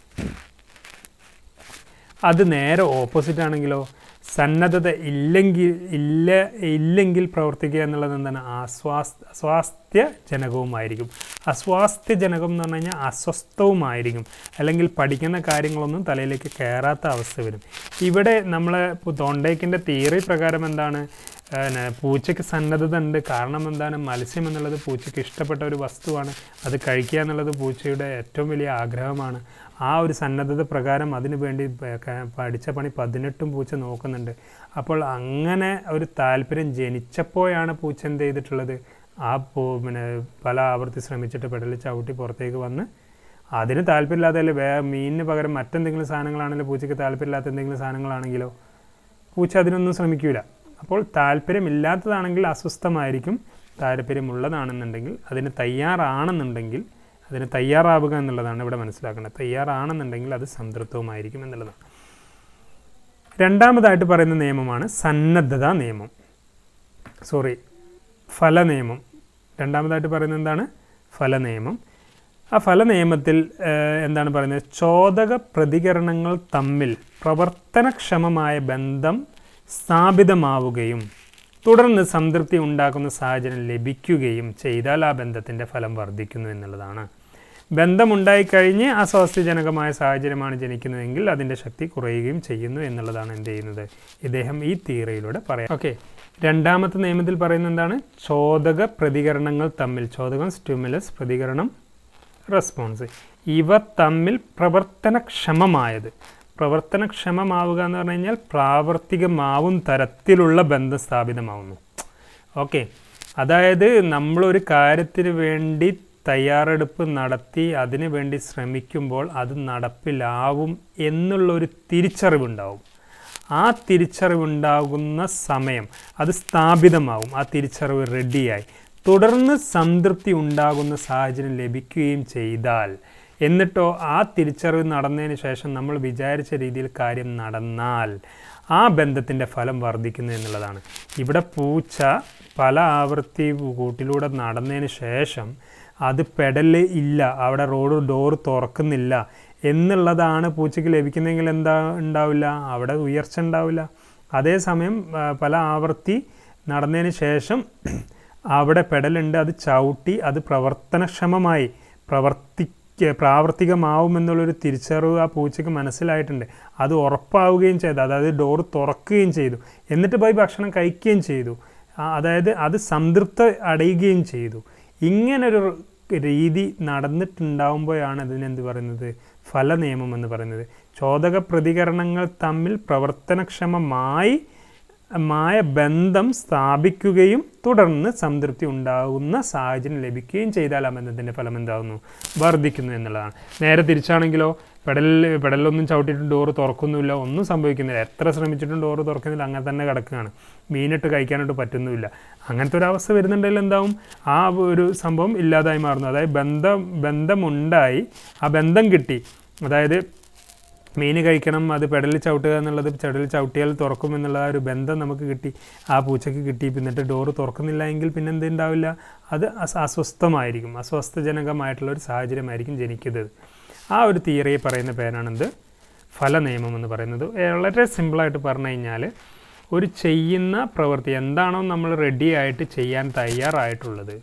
അത് നേരെ ഓപ്പോസിറ്റ് ആണെങ്കിലോ സന്നദ്ധത ഇല്ലെങ്കിൽ ഇല്ല ഇല്ലെങ്കിൽ പ്രവർത്തിക്കുക എന്നുള്ളത് എന്താണ് അസ്വാസ് സ്വാസ്ഥ്യജനകവുമായിരിക്കും അസ്വാസ്ഥ്യജനകം എന്ന് പറഞ്ഞു കഴിഞ്ഞാൽ അസ്വസ്ഥവുമായിരിക്കും അല്ലെങ്കിൽ പഠിക്കുന്ന കാര്യങ്ങളൊന്നും തലയിലേക്ക് കയറാത്ത അവസ്ഥ വരും ഇവിടെ നമ്മൾ തൊണ്ടയ്ക്കിൻ്റെ തിയറി പ്രകാരം എന്താണ് പൂച്ചയ്ക്ക് സന്നദ്ധത ഉണ്ട് കാരണം എന്താണ് മത്സ്യം എന്നുള്ളത് പൂച്ചയ്ക്ക് ഇഷ്ടപ്പെട്ട ഒരു വസ്തുവാണ് അത് കഴിക്കുക എന്നുള്ളത് പൂച്ചയുടെ ഏറ്റവും വലിയ ആഗ്രഹമാണ് ആ ഒരു സന്നദ്ധത പ്രകാരം അതിനു വേണ്ടി പഠിച്ച പണി പതിനെട്ടും പൂച്ച നോക്കുന്നുണ്ട് അപ്പോൾ അങ്ങനെ ഒരു താല്പര്യം ജനിച്ചപ്പോഴാണ് പൂച്ച എന്ത് ചെയ്തിട്ടുള്ളത് ആ പൂ പിന്നെ പല ആവർത്തി ശ്രമിച്ചിട്ട് പെടലി ചവിട്ടി പുറത്തേക്ക് വന്ന് അതിന് താല്പര്യമില്ലാത്തതല്ലേ വേ മീനിന് പകരം മറ്റെന്തെങ്കിലും സാധനങ്ങളാണെങ്കിലും പൂച്ചയ്ക്ക് താല്പര്യമില്ലാത്ത എന്തെങ്കിലും സാധനങ്ങളാണെങ്കിലോ പൂച്ച അതിനൊന്നും ശ്രമിക്കില്ല അപ്പോൾ താല്പര്യമില്ലാത്തതാണെങ്കിൽ അസ്വസ്ഥമായിരിക്കും താല്പര്യമുള്ളതാണെന്നുണ്ടെങ്കിൽ അതിന് തയ്യാറാണെന്നുണ്ടെങ്കിൽ അതിന് തയ്യാറാവുക എന്നുള്ളതാണ് ഇവിടെ മനസ്സിലാക്കേണ്ടത് തയ്യാറാണെന്നുണ്ടെങ്കിൽ അത് സംതൃപ്തവുമായിരിക്കും എന്നുള്ളതാണ് രണ്ടാമതായിട്ട് പറയുന്ന നിയമമാണ് സന്നദ്ധത നിയമം സോറി ഫല നിയമം രണ്ടാമതായിട്ട് പറയുന്നത് എന്താണ് ഫലനിയമം ആ ഫലനിയമത്തിൽ എന്താണ് പറയുന്നത് ചോദക പ്രതികരണങ്ങൾ തമ്മിൽ പ്രവർത്തനക്ഷമമായ ബന്ധം സ്ഥാപിതമാവുകയും തുടർന്ന് സംതൃപ്തി ഉണ്ടാക്കുന്ന സാഹചര്യം ലഭിക്കുകയും ചെയ്താൽ ആ ബന്ധത്തിൻ്റെ ഫലം വർദ്ധിക്കുന്നു എന്നുള്ളതാണ് ബന്ധമുണ്ടായിക്കഴിഞ്ഞ് അസ്വാസ്ഥ്യജനകമായ സാഹചര്യമാണ് ജനിക്കുന്നതെങ്കിൽ അതിൻ്റെ ശക്തി കുറയുകയും ചെയ്യുന്നു എന്നുള്ളതാണ് എന്ത് ചെയ്യുന്നത് ഇദ്ദേഹം ഈ തീറയിലൂടെ പറയാം ഓക്കെ രണ്ടാമത്തെ നിയമത്തിൽ പറയുന്നത് എന്താണ് ചോദക പ്രതികരണങ്ങൾ തമ്മിൽ ചോദകം സ്റ്റിമുലസ് പ്രതികരണം റെസ്പോൺസ് ഇവ തമ്മിൽ പ്രവർത്തനക്ഷമമായത് പ്രവർത്തനക്ഷമമാവുക എന്ന് പറഞ്ഞു കഴിഞ്ഞാൽ പ്രാവർത്തികമാവും തരത്തിലുള്ള ബന്ധം സ്ഥാപിതമാവുന്നു ഓക്കെ അതായത് നമ്മളൊരു കാര്യത്തിന് വേണ്ടി തയ്യാറെടുപ്പ് നടത്തി അതിനു വേണ്ടി ശ്രമിക്കുമ്പോൾ അത് നടപ്പിലാവും എന്നുള്ളൊരു തിരിച്ചറിവുണ്ടാവും ആ തിരിച്ചറിവുണ്ടാകുന്ന സമയം അത് സ്ഥാപിതമാവും ആ തിരിച്ചറിവ് റെഡിയായി തുടർന്ന് സംതൃപ്തി ഉണ്ടാകുന്ന സാഹചര്യം ലഭിക്കുകയും ചെയ്താൽ എന്നിട്ടോ ആ തിരിച്ചറിവ് നടന്നതിന് ശേഷം നമ്മൾ വിചാരിച്ച രീതിയിൽ കാര്യം നടന്നാൽ ആ ബന്ധത്തിൻ്റെ ഫലം വർദ്ധിക്കുന്നു എന്നുള്ളതാണ് ഇവിടെ പൂച്ച പല ആവർത്തി കൂട്ടിലൂടെ നടന്നതിന് ശേഷം അത് പെടല് ഇല്ല അവിടെ റോഡ് ഡോർ തുറക്കുന്നില്ല എന്നുള്ളതാണ് പൂച്ചയ്ക്ക് ലഭിക്കുന്നതെങ്കിൽ എന്താ ഉണ്ടാവില്ല അവിടെ ഉയർച്ച ഉണ്ടാവില്ല അതേസമയം പല ആവർത്തി നടന്നതിന് ശേഷം അവിടെ പെടലുണ്ട് അത് ചവിട്ടി അത് പ്രവർത്തനക്ഷമമായി പ്രവർത്തി പ്രാവർത്തികമാവുമെന്നുള്ളൊരു തിരിച്ചറിവ് ആ പൂച്ചയ്ക്ക് മനസ്സിലായിട്ടുണ്ട് അത് ഉറപ്പാവുകയും ചെയ്തു അതായത് ഡോർ തുറക്കുകയും ചെയ്തു എന്നിട്ട് പോയി ഭക്ഷണം കഴിക്കുകയും ചെയ്തു അതായത് അത് സംതൃപ്ത അടയുകയും ചെയ്തു ഇങ്ങനൊരു രീതി നടന്നിട്ടുണ്ടാവുമ്പോഴാണ് അതിനെന്ത് പറയുന്നത് ഫലനിയമം എന്ന് പറയുന്നത് ചോദക പ്രതികരണങ്ങൾ തമ്മിൽ പ്രവർത്തനക്ഷമമായി മായ ബന്ധം സ്ഥാപിക്കുകയും തുടർന്ന് സംതൃപ്തി ഉണ്ടാകുന്ന സാഹചര്യം ലഭിക്കുകയും ചെയ്താൽ ആ ബന്ധത്തിൻ്റെ ഫലം എന്താകുന്നു വർദ്ധിക്കുന്നു എന്നുള്ളതാണ് നേരെ തിരിച്ചാണെങ്കിലോ പെടൽ പെടലൊന്നും ചവിട്ടിയിട്ട് ഡോറ് തുറക്കുന്നില്ല ഒന്നും സംഭവിക്കുന്നില്ല എത്ര ശ്രമിച്ചിട്ടും ഡോറ് തുറക്കുന്നില്ല അങ്ങനെ തന്നെ കിടക്കുകയാണ് മീനിട്ട് കഴിക്കാനായിട്ട് പറ്റുന്നുമില്ല അങ്ങനത്തെ ഒരു അവസ്ഥ വരുന്നുണ്ടെങ്കിൽ എന്താവും ആ ഒരു സംഭവം ഇല്ലാതായി മാറുന്നു അതായത് ബന്ധം ബന്ധമുണ്ടായി ആ ബന്ധം കിട്ടി അതായത് മീൻ കഴിക്കണം അത് പെടലിൽ ചവിട്ടുക എന്നുള്ളത് പെടലിൽ ചവിട്ടിയാൽ തുറക്കും എന്നുള്ള ഒരു ബന്ധം നമുക്ക് കിട്ടി ആ പൂച്ചയ്ക്ക് കിട്ടി എന്നിട്ട് ഡോറ് തുറക്കുന്നില്ല എങ്കിൽ പിന്നെ എന്തുണ്ടാവില്ല അത് അസ്വസ്ഥമായിരിക്കും അസ്വസ്ഥജനകമായിട്ടുള്ള ഒരു സാഹചര്യമായിരിക്കും ജനിക്കുന്നത് ആ ഒരു തിയറിയെ പറയുന്ന പേരാണെന്ത് ഫല നിയമം എന്ന് പറയുന്നത് വളരെ സിമ്പിളായിട്ട് പറഞ്ഞു കഴിഞ്ഞാൽ ഒരു ചെയ്യുന്ന പ്രവൃത്തി എന്താണോ നമ്മൾ റെഡി ആയിട്ട് ചെയ്യാൻ തയ്യാറായിട്ടുള്ളത്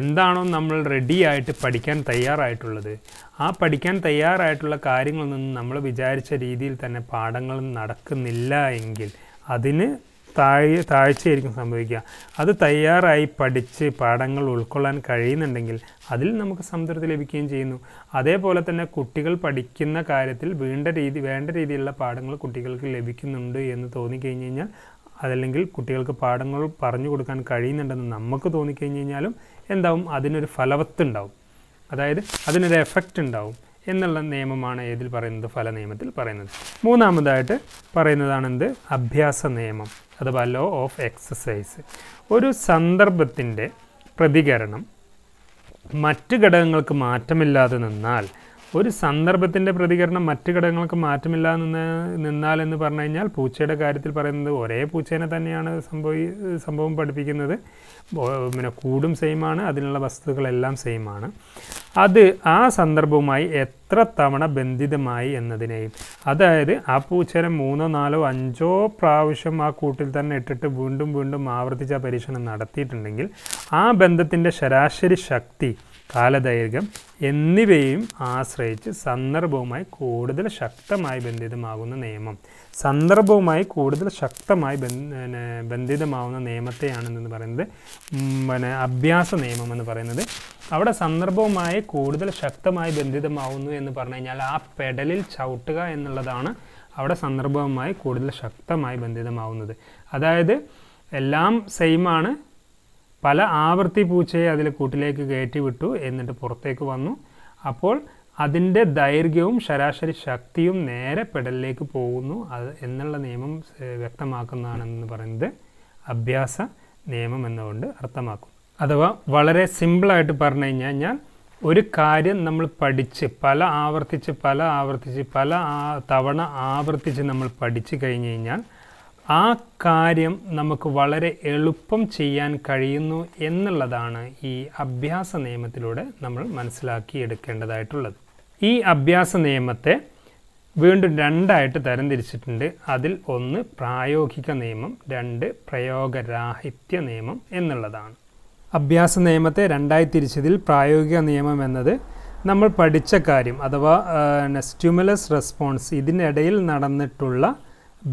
എന്താണോ നമ്മൾ റെഡി ആയിട്ട് പഠിക്കാൻ തയ്യാറായിട്ടുള്ളത് ആ പഠിക്കാൻ തയ്യാറായിട്ടുള്ള കാര്യങ്ങളൊന്നും നമ്മൾ വിചാരിച്ച രീതിയിൽ തന്നെ പാഠങ്ങൾ നടക്കുന്നില്ല എങ്കിൽ അതിന് താഴെ താഴ്ചയായിരിക്കും സംഭവിക്കുക അത് തയ്യാറായി പഠിച്ച് പാഠങ്ങൾ ഉൾക്കൊള്ളാൻ കഴിയുന്നുണ്ടെങ്കിൽ അതിൽ നമുക്ക് സംതൃപ്തി ലഭിക്കുകയും ചെയ്യുന്നു അതേപോലെ തന്നെ കുട്ടികൾ പഠിക്കുന്ന കാര്യത്തിൽ വേണ്ട രീതി വേണ്ട രീതിയിലുള്ള പാഠങ്ങൾ കുട്ടികൾക്ക് ലഭിക്കുന്നുണ്ട് എന്ന് തോന്നിക്കഴിഞ്ഞ് കഴിഞ്ഞാൽ അതല്ലെങ്കിൽ കുട്ടികൾക്ക് പാഠങ്ങൾ പറഞ്ഞു കൊടുക്കാൻ കഴിയുന്നുണ്ടെന്ന് നമുക്ക് തോന്നിക്കഴിഞ്ഞ് കഴിഞ്ഞാലും എന്താവും അതിനൊരു ഫലവത്തുണ്ടാവും അതായത് അതിനൊരു എഫക്റ്റ് ഉണ്ടാവും എന്നുള്ള നിയമമാണ് ഏതിൽ പറയുന്നത് ഫല നിയമത്തിൽ പറയുന്നത് മൂന്നാമതായിട്ട് പറയുന്നതാണ് അഭ്യാസ നിയമം അഥവാ ലോ ഓഫ് എക്സസൈസ് ഒരു സന്ദർഭത്തിൻ്റെ പ്രതികരണം മറ്റ് ഘടകങ്ങൾക്ക് മാറ്റമില്ലാതെ നിന്നാൽ ഒരു സന്ദർഭത്തിൻ്റെ പ്രതികരണം മറ്റു ഘടകങ്ങൾക്ക് മാറ്റമില്ല നിന്ന് നിന്നാൽ എന്ന് പറഞ്ഞു കഴിഞ്ഞാൽ പൂച്ചയുടെ കാര്യത്തിൽ പറയുന്നത് ഒരേ പൂച്ചേനെ തന്നെയാണ് സംഭവി സംഭവം പഠിപ്പിക്കുന്നത് പിന്നെ കൂടും സെയിമാണ് അതിനുള്ള വസ്തുക്കളെല്ലാം സെയിമാണ് അത് ആ സന്ദർഭവുമായി എത്ര തവണ ബന്ധിതമായി എന്നതിനെയും അതായത് ആ പൂച്ചേനെ മൂന്നോ നാലോ അഞ്ചോ പ്രാവശ്യം ആ കൂട്ടിൽ തന്നെ ഇട്ടിട്ട് വീണ്ടും വീണ്ടും ആവർത്തിച്ച പരീക്ഷണം നടത്തിയിട്ടുണ്ടെങ്കിൽ ആ ബന്ധത്തിൻ്റെ ശരാശരി ശക്തി കാലദൈർഘ്യം എന്നിവയും ആശ്രയിച്ച് സന്ദർഭവുമായി കൂടുതൽ ശക്തമായി ബന്ധിതമാകുന്ന നിയമം സന്ദർഭവുമായി കൂടുതൽ ശക്തമായി ബന്ധിതമാവുന്ന നിയമത്തെയാണെന്ന് പറയുന്നത് പിന്നെ അഭ്യാസ നിയമം എന്ന് പറയുന്നത് അവിടെ സന്ദർഭവുമായി കൂടുതൽ ശക്തമായി ബന്ധിതമാവുന്നു എന്ന് പറഞ്ഞു കഴിഞ്ഞാൽ ആ പെഡലിൽ ചവിട്ടുക എന്നുള്ളതാണ് അവിടെ സന്ദർഭവുമായി കൂടുതൽ ശക്തമായി ബന്ധിതമാവുന്നത് അതായത് എല്ലാം സെയിമാണ് പല ആവർത്തി പൂച്ചയെ അതിൽ കൂട്ടിലേക്ക് കയറ്റി വിട്ടു എന്നിട്ട് പുറത്തേക്ക് വന്നു അപ്പോൾ അതിൻ്റെ ദൈർഘ്യവും ശരാശരി ശക്തിയും നേരെ പെടലിലേക്ക് പോകുന്നു അത് എന്നുള്ള നിയമം വ്യക്തമാക്കുന്നതാണെന്ന് പറയുന്നത് അഭ്യാസ നിയമം എന്നുകൊണ്ട് അർത്ഥമാക്കും അഥവാ വളരെ സിമ്പിളായിട്ട് പറഞ്ഞു കഴിഞ്ഞാൽ ഞാൻ ഒരു കാര്യം നമ്മൾ പഠിച്ച് പല ആവർത്തിച്ച് പല ആവർത്തിച്ച് പല തവണ ആവർത്തിച്ച് നമ്മൾ പഠിച്ചു കഴിഞ്ഞ് കഴിഞ്ഞാൽ ആ കാര്യം നമുക്ക് വളരെ എളുപ്പം ചെയ്യാൻ കഴിയുന്നു എന്നുള്ളതാണ് ഈ അഭ്യാസ നിയമത്തിലൂടെ നമ്മൾ മനസ്സിലാക്കിയെടുക്കേണ്ടതായിട്ടുള്ളത് ഈ അഭ്യാസ നിയമത്തെ വീണ്ടും രണ്ടായിട്ട് തരംതിരിച്ചിട്ടുണ്ട് അതിൽ ഒന്ന് പ്രായോഗിക നിയമം രണ്ട് പ്രയോഗരാഹിത്യ നിയമം എന്നുള്ളതാണ് അഭ്യാസ നിയമത്തെ രണ്ടായി തിരിച്ചതിൽ പ്രായോഗിക നിയമം എന്നത് നമ്മൾ പഠിച്ച കാര്യം അഥവാ സ്റ്റിമുലസ് റെസ്പോൺസ് ഇതിനിടയിൽ നടന്നിട്ടുള്ള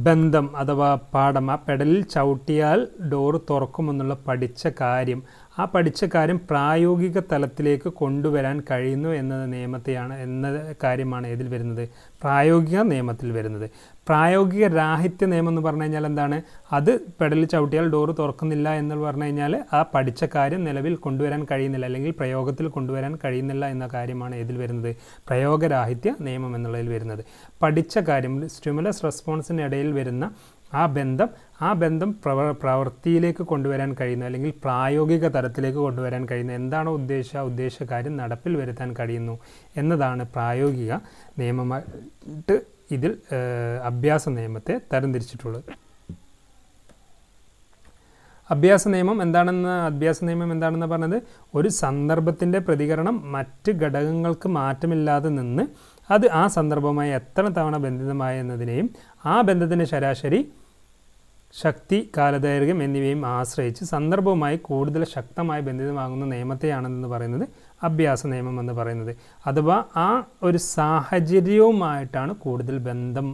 ബന്ധം അഥവാ പാഠം ആ പെഡലിൽ ചവിട്ടിയാൽ ഡോറ് തുറക്കുമെന്നുള്ള പഠിച്ച കാര്യം ആ പഠിച്ച കാര്യം പ്രായോഗിക തലത്തിലേക്ക് കൊണ്ടുവരാൻ കഴിയുന്നു എന്ന നിയമത്തെയാണ് എന്ന കാര്യമാണ് ഇതിൽ വരുന്നത് പ്രായോഗിക നിയമത്തിൽ വരുന്നത് പ്രായോഗിക രാഹിത്യ നിയമം എന്ന് പറഞ്ഞു കഴിഞ്ഞാൽ എന്താണ് അത് പെടലിൽ ചവിട്ടിയാൽ ഡോറ് തുറക്കുന്നില്ല എന്ന് പറഞ്ഞു കഴിഞ്ഞാൽ ആ പഠിച്ച കാര്യം നിലവിൽ കൊണ്ടുവരാൻ കഴിയുന്നില്ല അല്ലെങ്കിൽ പ്രയോഗത്തിൽ കൊണ്ടുവരാൻ കഴിയുന്നില്ല എന്ന കാര്യമാണ് ഇതിൽ വരുന്നത് പ്രയോഗരാഹിത്യ നിയമം എന്നുള്ളതിൽ വരുന്നത് പഠിച്ച കാര്യം സ്റ്റിമുലസ് റെസ്പോൺസിന് ഇടയിൽ വരുന്ന ആ ബന്ധം ആ ബന്ധം പ്രവ പ്രവൃത്തിയിലേക്ക് കൊണ്ടുവരാൻ കഴിയുന്ന അല്ലെങ്കിൽ പ്രായോഗിക തലത്തിലേക്ക് കൊണ്ടുവരാൻ കഴിയുന്ന എന്താണോ ഉദ്ദേശ ഉദ്ദേശകാര്യം നടപ്പിൽ വരുത്താൻ കഴിയുന്നു എന്നതാണ് പ്രായോഗിക നിയമമായിട്ട് ഇതിൽ അഭ്യാസ നിയമത്തെ തരംതിരിച്ചിട്ടുള്ളത് അഭ്യാസ നിയമം എന്താണെന്ന് അഭ്യാസ നിയമം എന്താണെന്ന് പറഞ്ഞത് ഒരു സന്ദർഭത്തിൻ്റെ പ്രതികരണം മറ്റ് ഘടകങ്ങൾക്ക് മാറ്റമില്ലാതെ നിന്ന് അത് ആ സന്ദർഭവുമായി എത്ര തവണ ബന്ധിതമായി എന്നതിനെയും ആ ബന്ധത്തിൻ്റെ ശരാശരി ശക്തി കാലദൈർഘ്യം എന്നിവയും ആശ്രയിച്ച് സന്ദർഭവുമായി കൂടുതൽ ശക്തമായി ബന്ധിതമാകുന്ന നിയമത്തെയാണെന്ന് പറയുന്നത് അഭ്യാസ നിയമം എന്ന് പറയുന്നത് അഥവാ ആ ഒരു സാഹചര്യവുമായിട്ടാണ് കൂടുതൽ ബന്ധം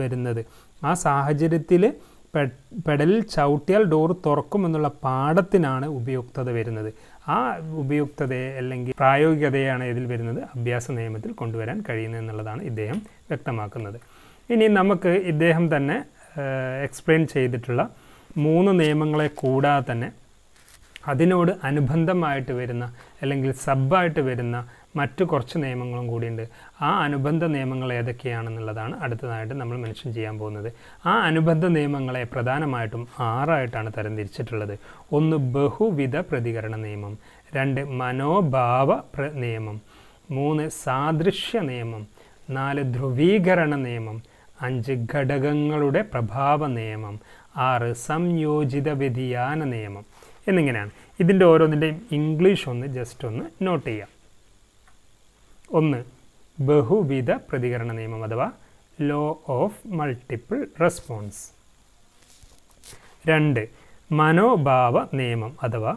വരുന്നത് ആ സാഹചര്യത്തിൽ പെടലിൽ ചവിട്ടിയാൽ ഡോർ തുറക്കും എന്നുള്ള പാഠത്തിനാണ് ഉപയുക്തത വരുന്നത് ആ ഉപയുക്തതയെ അല്ലെങ്കിൽ പ്രായോഗികതയാണ് ഇതിൽ വരുന്നത് അഭ്യാസ നിയമത്തിൽ കൊണ്ടുവരാൻ കഴിയുന്നത് എന്നുള്ളതാണ് ഇദ്ദേഹം വ്യക്തമാക്കുന്നത് ഇനി നമുക്ക് ഇദ്ദേഹം തന്നെ എക്സ്പ്ലെയിൻ ചെയ്തിട്ടുള്ള മൂന്ന് നിയമങ്ങളെ കൂടാതെ തന്നെ അതിനോട് അനുബന്ധമായിട്ട് വരുന്ന അല്ലെങ്കിൽ സബായിട്ട് വരുന്ന മറ്റു കുറച്ച് നിയമങ്ങളും കൂടിയുണ്ട് ആ അനുബന്ധ നിയമങ്ങൾ ഏതൊക്കെയാണെന്നുള്ളതാണ് അടുത്തതായിട്ട് നമ്മൾ മെൻഷൻ ചെയ്യാൻ പോകുന്നത് ആ അനുബന്ധ നിയമങ്ങളെ പ്രധാനമായിട്ടും ആറായിട്ടാണ് തരംതിരിച്ചിട്ടുള്ളത് ഒന്ന് ബഹുവിധ പ്രതികരണ നിയമം രണ്ട് മനോഭാവ നിയമം മൂന്ന് സാദൃശ്യ നിയമം നാല് ധ്രുവീകരണ നിയമം അഞ്ച് ഘടകങ്ങളുടെ പ്രഭാവ നിയമം ആറ് സംയോജിത വ്യതിയാന നിയമം എന്നിങ്ങനെയാണ് ഇതിൻ്റെ ഓരോന്നിൻ്റെയും ഇംഗ്ലീഷ് ഒന്ന് ജസ്റ്റ് ഒന്ന് നോട്ട് ചെയ്യാം ഒന്ന് ബഹുവിധ പ്രതികരണ നിയമം അഥവാ ലോ ഓഫ് മൾട്ടിപ്പിൾ റെസ്പോൺസ് രണ്ട് മനോഭാവ നിയമം അഥവാ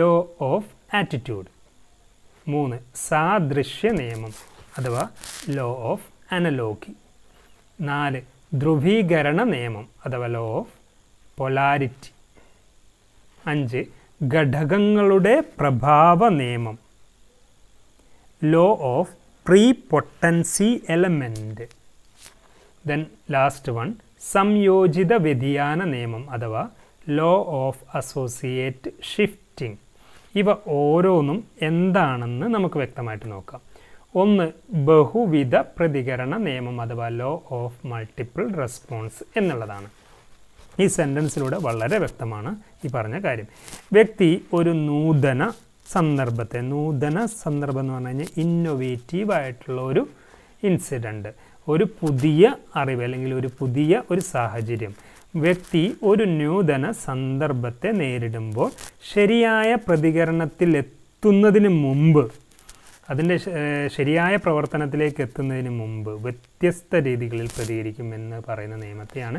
ലോ ഓഫ് ആറ്റിറ്റ്യൂഡ് മൂന്ന് സാദൃശ്യ നിയമം അഥവാ ലോ ഓഫ് അനലോഗി നാല് ധ്രുവീകരണ നിയമം അഥവാ ലോ ഓഫ് പൊലാരിറ്റി അഞ്ച് ഘടകങ്ങളുടെ പ്രഭാവ നിയമം law of prepotency element then last one സംയോജിത വ്യതിയാന നിയമം അഥവാ ലോ ഓഫ് അസോസിയേറ്റ് ഷിഫ്റ്റിംഗ് ഇവ ഓരോന്നും എന്താണെന്ന് നമുക്ക് വ്യക്തമായിട്ട് നോക്കാം ഒന്ന് ബഹുവിധ പ്രതികരണ നിയമം അഥവാ ലോ ഓഫ് മൾട്ടിപ്പിൾ റെസ്പോൺസ് എന്നുള്ളതാണ് ഈ സെൻറ്റൻസിലൂടെ വളരെ വ്യക്തമാണ് ഈ പറഞ്ഞ കാര്യം വ്യക്തി ഒരു നൂതന സന്ദർഭത്തെ നൂതന സന്ദർഭം എന്ന് പറഞ്ഞു കഴിഞ്ഞാൽ ഇന്നൊവേറ്റീവ് ആയിട്ടുള്ള ഒരു ഇൻസിഡൻറ്റ് ഒരു പുതിയ അറിവ് അല്ലെങ്കിൽ ഒരു പുതിയ ഒരു സാഹചര്യം വ്യക്തി ഒരു നൂതന സന്ദർഭത്തെ നേരിടുമ്പോൾ ശരിയായ പ്രതികരണത്തിലെത്തുന്നതിന് മുമ്പ് അതിൻ്റെ ശരിയായ പ്രവർത്തനത്തിലേക്ക് എത്തുന്നതിന് മുമ്പ് വ്യത്യസ്ത രീതികളിൽ പ്രതികരിക്കുമെന്ന് പറയുന്ന നിയമത്തെയാണ്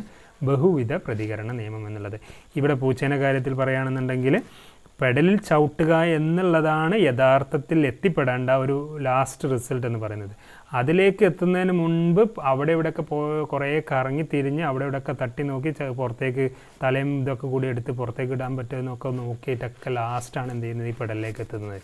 ബഹുവിധ പ്രതികരണ നിയമം എന്നുള്ളത് ഇവിടെ പൂച്ചേനെ കാര്യത്തിൽ പറയുകയാണെന്നുണ്ടെങ്കിൽ പെഡലിൽ ചവിട്ടുക എന്നുള്ളതാണ് യഥാർത്ഥത്തിൽ എത്തിപ്പെടേണ്ട ഒരു ലാസ്റ്റ് റിസൾട്ട് എന്ന് പറയുന്നത് അതിലേക്ക് എത്തുന്നതിന് മുൻപ് അവിടെ ഇവിടെയൊക്കെ പോ കുറേ കറങ്ങി തിരിഞ്ഞ് അവിടെ ഇവിടെയൊക്കെ തട്ടി നോക്കി പുറത്തേക്ക് തലയും ഇതൊക്കെ കൂടി എടുത്ത് പുറത്തേക്ക് ഇടാൻ പറ്റുമെന്നൊക്കെ നോക്കിയിട്ടൊക്കെ ലാസ്റ്റാണ് എന്ത് ചെയ്യുന്നത് ഈ പെഡലിലേക്ക് എത്തുന്നത്